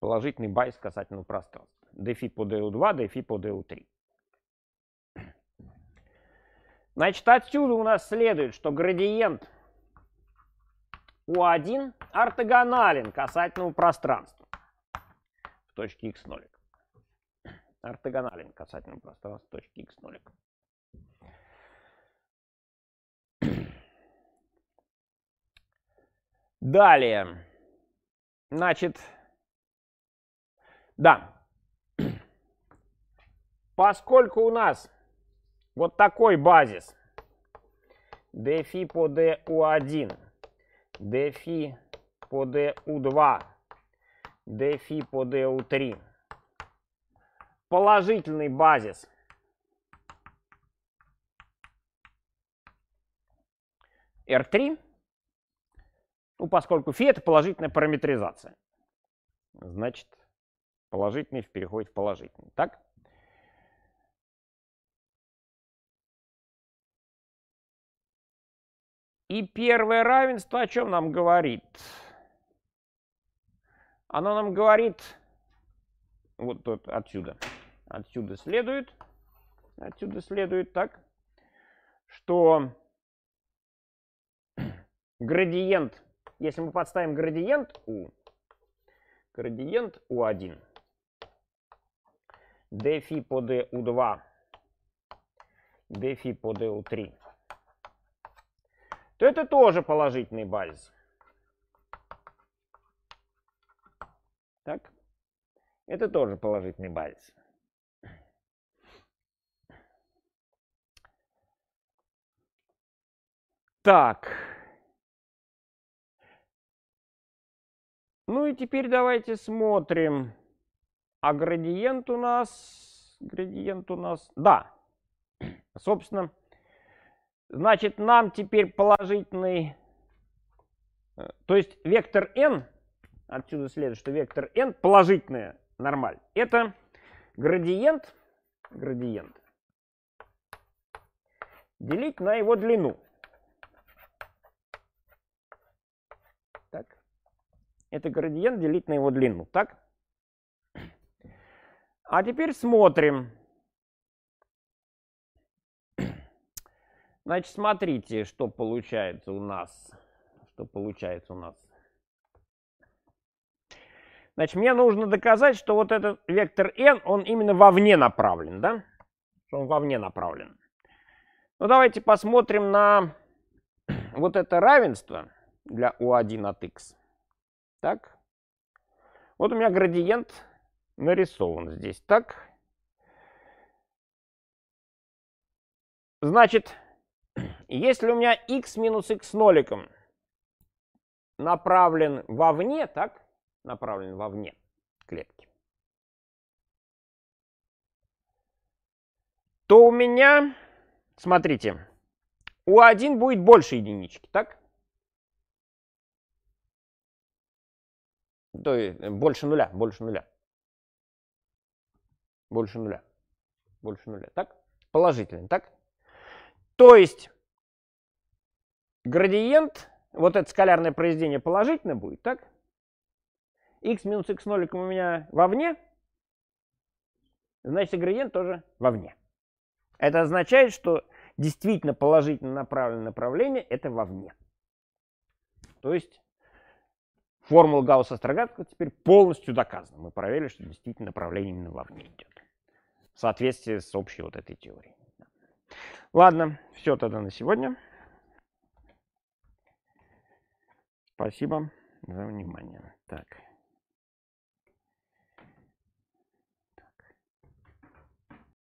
Положительный базис касательного пространства. dφ по du2, dφ по du3. Значит, отсюда у нас следует, что градиент U1 ортогонален касательному пространству в точке x0. Ортогонален касательному пространству в точке x0. Далее. Значит, да. Поскольку у нас вот такой базис, dφ по du1 Дефі по ДУ2, Дефі по ДУ3. Положительный базис. R3. Ну, поскольку фи это положительная параметризация. Значит, положительный переходит в положительный. Так? И первое равенство о чем нам говорит? Оно нам говорит, вот тут отсюда, отсюда следует, отсюда следует так, что градиент, если мы подставим градиент u, градиент u1, dφ по du2, dφ по du3, то это тоже положительный базис. Так, это тоже положительный базис. Так. Ну и теперь давайте смотрим. А градиент у нас... Градиент у нас... Да. Собственно, Значит, нам теперь положительный, э, то есть вектор n, отсюда следует, что вектор n положительная нормаль. Это градиент, градиент делить на его длину. Так. Это градиент делить на его длину. Так. А теперь смотрим. Значит, смотрите, что получается у нас. Что получается у нас. Значит, мне нужно доказать, что вот этот вектор n, он именно вовне направлен, да? Что он вовне направлен. Ну, давайте посмотрим на вот это равенство для u1 от x. Так. Вот у меня градиент нарисован здесь, так. Значит, если у меня x минус x ноликом направлен вовне, так? Направлен вовне клетки. То у меня, смотрите, у1 будет больше единички, так? То есть э, больше нуля, больше нуля. Больше нуля. Больше нуля, так? Положительный, так? То есть градиент, вот это скалярное произведение положительно будет, так? x минус x ноликом у меня вовне, значит, градиент тоже вовне. Это означает, что действительно положительно направленное направление – это вовне. То есть формула Гаусса-Строгаткова теперь полностью доказана. Мы проверили, что действительно направление именно вовне идет. В соответствии с общей вот этой теорией. Ладно, все тогда на сегодня. Спасибо за внимание. Так.